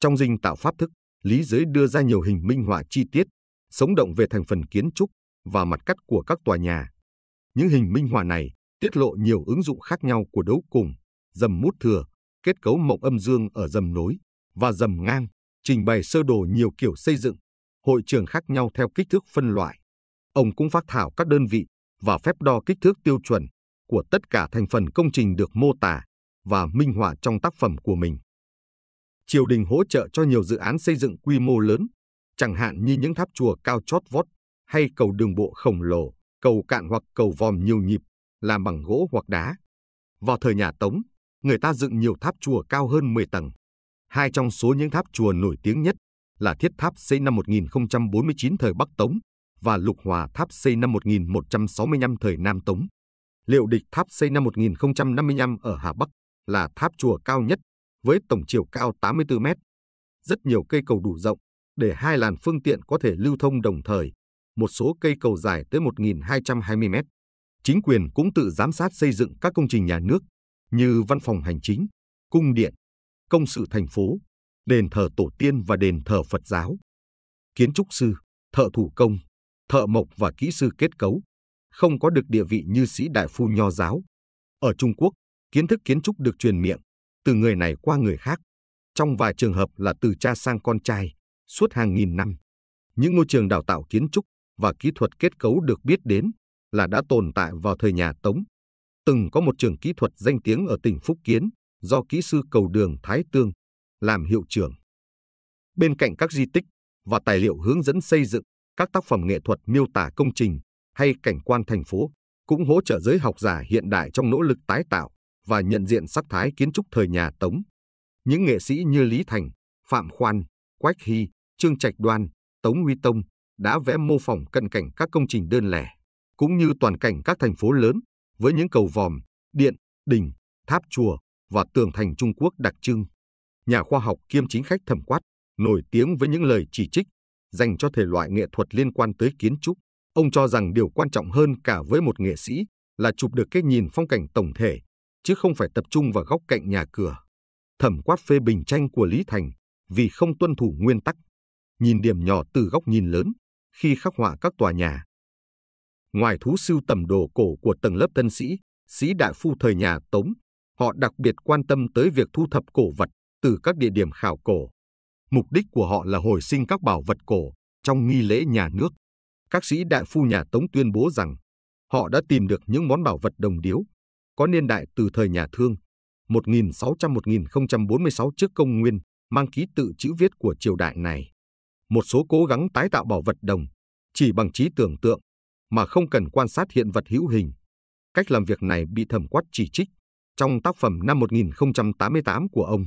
Speaker 1: Trong dinh tạo pháp thức, Lý Giới đưa ra nhiều hình minh họa chi tiết, sống động về thành phần kiến trúc và mặt cắt của các tòa nhà. Những hình minh họa này tiết lộ nhiều ứng dụng khác nhau của đấu cùng, dầm mút thừa, kết cấu mộng âm dương ở dầm nối và dầm ngang, trình bày sơ đồ nhiều kiểu xây dựng, hội trường khác nhau theo kích thước phân loại. Ông cũng phát thảo các đơn vị và phép đo kích thước tiêu chuẩn của tất cả thành phần công trình được mô tả và minh họa trong tác phẩm của mình. Triều đình hỗ trợ cho nhiều dự án xây dựng quy mô lớn, chẳng hạn như những tháp chùa cao chót vót hay cầu đường bộ khổng lồ, cầu cạn hoặc cầu vòm nhiều nhịp, làm bằng gỗ hoặc đá. Vào thời nhà Tống, người ta dựng nhiều tháp chùa cao hơn 10 tầng. Hai trong số những tháp chùa nổi tiếng nhất là Thiết Tháp xây năm 1049 thời Bắc Tống và Lục Hòa Tháp xây năm 1165 thời Nam Tống. Liệu địch tháp xây năm 1055 ở Hà Bắc là tháp chùa cao nhất với tổng chiều cao 84 mét. Rất nhiều cây cầu đủ rộng để hai làn phương tiện có thể lưu thông đồng thời, một số cây cầu dài tới 1.220 mét. Chính quyền cũng tự giám sát xây dựng các công trình nhà nước như văn phòng hành chính, cung điện, công sự thành phố, đền thờ tổ tiên và đền thờ Phật giáo. Kiến trúc sư, thợ thủ công, thợ mộc và kỹ sư kết cấu không có được địa vị như sĩ đại phu nho giáo. Ở Trung Quốc, Kiến thức kiến trúc được truyền miệng, từ người này qua người khác. Trong vài trường hợp là từ cha sang con trai, suốt hàng nghìn năm. Những ngôi trường đào tạo kiến trúc và kỹ thuật kết cấu được biết đến là đã tồn tại vào thời nhà Tống. Từng có một trường kỹ thuật danh tiếng ở tỉnh Phúc Kiến do kỹ sư cầu đường Thái Tương làm hiệu trưởng. Bên cạnh các di tích và tài liệu hướng dẫn xây dựng, các tác phẩm nghệ thuật miêu tả công trình hay cảnh quan thành phố cũng hỗ trợ giới học giả hiện đại trong nỗ lực tái tạo và nhận diện sắc thái kiến trúc thời nhà Tống. Những nghệ sĩ như Lý Thành, Phạm Khoan, Quách Hy, Trương Trạch Đoan, Tống Huy Tông đã vẽ mô phỏng cận cảnh các công trình đơn lẻ, cũng như toàn cảnh các thành phố lớn với những cầu vòm, điện, đình, tháp chùa và tường thành Trung Quốc đặc trưng. Nhà khoa học kiêm chính khách thẩm quát, nổi tiếng với những lời chỉ trích dành cho thể loại nghệ thuật liên quan tới kiến trúc. Ông cho rằng điều quan trọng hơn cả với một nghệ sĩ là chụp được cái nhìn phong cảnh tổng thể chứ không phải tập trung vào góc cạnh nhà cửa. Thẩm quát phê bình tranh của Lý Thành vì không tuân thủ nguyên tắc, nhìn điểm nhỏ từ góc nhìn lớn khi khắc họa các tòa nhà. Ngoài thú sưu tầm đồ cổ của tầng lớp tân sĩ, sĩ đại phu thời nhà Tống, họ đặc biệt quan tâm tới việc thu thập cổ vật từ các địa điểm khảo cổ. Mục đích của họ là hồi sinh các bảo vật cổ trong nghi lễ nhà nước. Các sĩ đại phu nhà Tống tuyên bố rằng họ đã tìm được những món bảo vật đồng điếu có niên đại từ thời nhà Thương, 1600-1046 trước công nguyên, mang ký tự chữ viết của triều đại này. Một số cố gắng tái tạo bảo vật đồng, chỉ bằng trí tưởng tượng, mà không cần quan sát hiện vật hữu hình. Cách làm việc này bị thẩm quát chỉ trích trong tác phẩm năm 1088 của ông.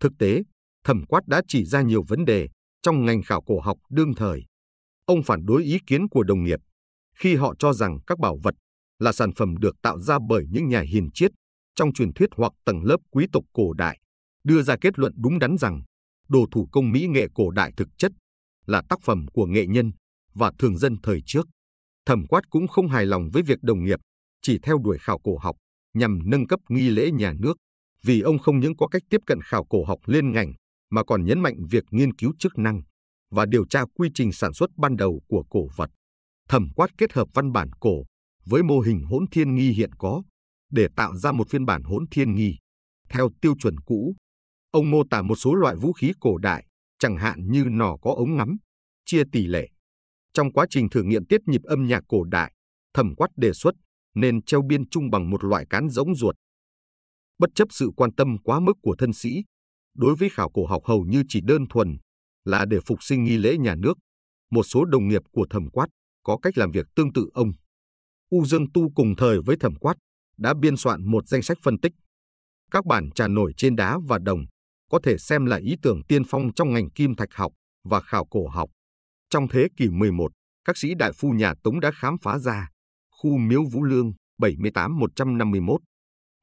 Speaker 1: Thực tế, thẩm quát đã chỉ ra nhiều vấn đề trong ngành khảo cổ học đương thời. Ông phản đối ý kiến của đồng nghiệp khi họ cho rằng các bảo vật là sản phẩm được tạo ra bởi những nhà hiền triết trong truyền thuyết hoặc tầng lớp quý tộc cổ đại, đưa ra kết luận đúng đắn rằng đồ thủ công mỹ nghệ cổ đại thực chất là tác phẩm của nghệ nhân và thường dân thời trước. Thẩm quát cũng không hài lòng với việc đồng nghiệp chỉ theo đuổi khảo cổ học nhằm nâng cấp nghi lễ nhà nước, vì ông không những có cách tiếp cận khảo cổ học liên ngành mà còn nhấn mạnh việc nghiên cứu chức năng và điều tra quy trình sản xuất ban đầu của cổ vật. Thẩm quát kết hợp văn bản cổ với mô hình hỗn thiên nghi hiện có để tạo ra một phiên bản hỗn thiên nghi. Theo tiêu chuẩn cũ, ông mô tả một số loại vũ khí cổ đại, chẳng hạn như nỏ có ống ngắm, chia tỷ lệ. Trong quá trình thử nghiệm tiết nhịp âm nhạc cổ đại, thẩm quát đề xuất nên treo biên trung bằng một loại cán giống ruột. Bất chấp sự quan tâm quá mức của thân sĩ, đối với khảo cổ học hầu như chỉ đơn thuần là để phục sinh nghi lễ nhà nước, một số đồng nghiệp của thẩm quát có cách làm việc tương tự ông. U Dương Tu cùng thời với Thẩm Quát đã biên soạn một danh sách phân tích. Các bản trà nổi trên đá và đồng có thể xem là ý tưởng tiên phong trong ngành kim thạch học và khảo cổ học. Trong thế kỷ 11, các sĩ đại phu nhà Tống đã khám phá ra khu miếu Vũ Lương 78-151.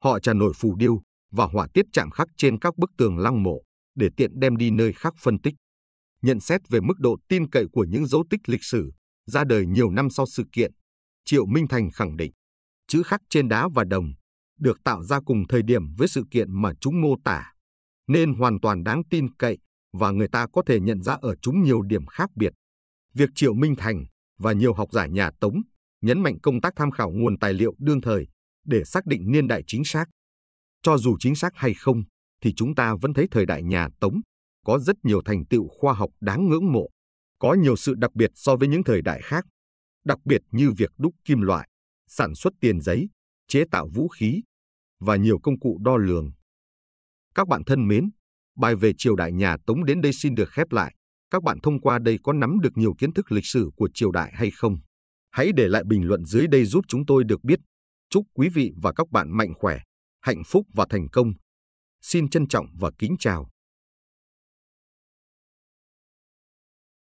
Speaker 1: Họ trà nổi phù điêu và hỏa tiết chạm khắc trên các bức tường lăng mộ để tiện đem đi nơi khác phân tích. Nhận xét về mức độ tin cậy của những dấu tích lịch sử ra đời nhiều năm sau sự kiện, Triệu Minh Thành khẳng định, chữ khắc trên đá và đồng được tạo ra cùng thời điểm với sự kiện mà chúng mô tả, nên hoàn toàn đáng tin cậy và người ta có thể nhận ra ở chúng nhiều điểm khác biệt. Việc Triệu Minh Thành và nhiều học giả nhà Tống nhấn mạnh công tác tham khảo nguồn tài liệu đương thời để xác định niên đại chính xác. Cho dù chính xác hay không, thì chúng ta vẫn thấy thời đại nhà Tống có rất nhiều thành tựu khoa học đáng ngưỡng mộ, có nhiều sự đặc biệt so với những thời đại khác đặc biệt như việc đúc kim loại, sản xuất tiền giấy, chế tạo vũ khí và nhiều công cụ đo lường. Các bạn thân mến, bài về triều đại nhà Tống đến đây xin được khép lại. Các bạn thông qua đây có nắm được nhiều kiến thức lịch sử của triều đại hay không? Hãy để lại bình luận dưới đây giúp chúng tôi được biết. Chúc quý vị và các bạn mạnh khỏe, hạnh phúc và thành công. Xin trân trọng và kính chào.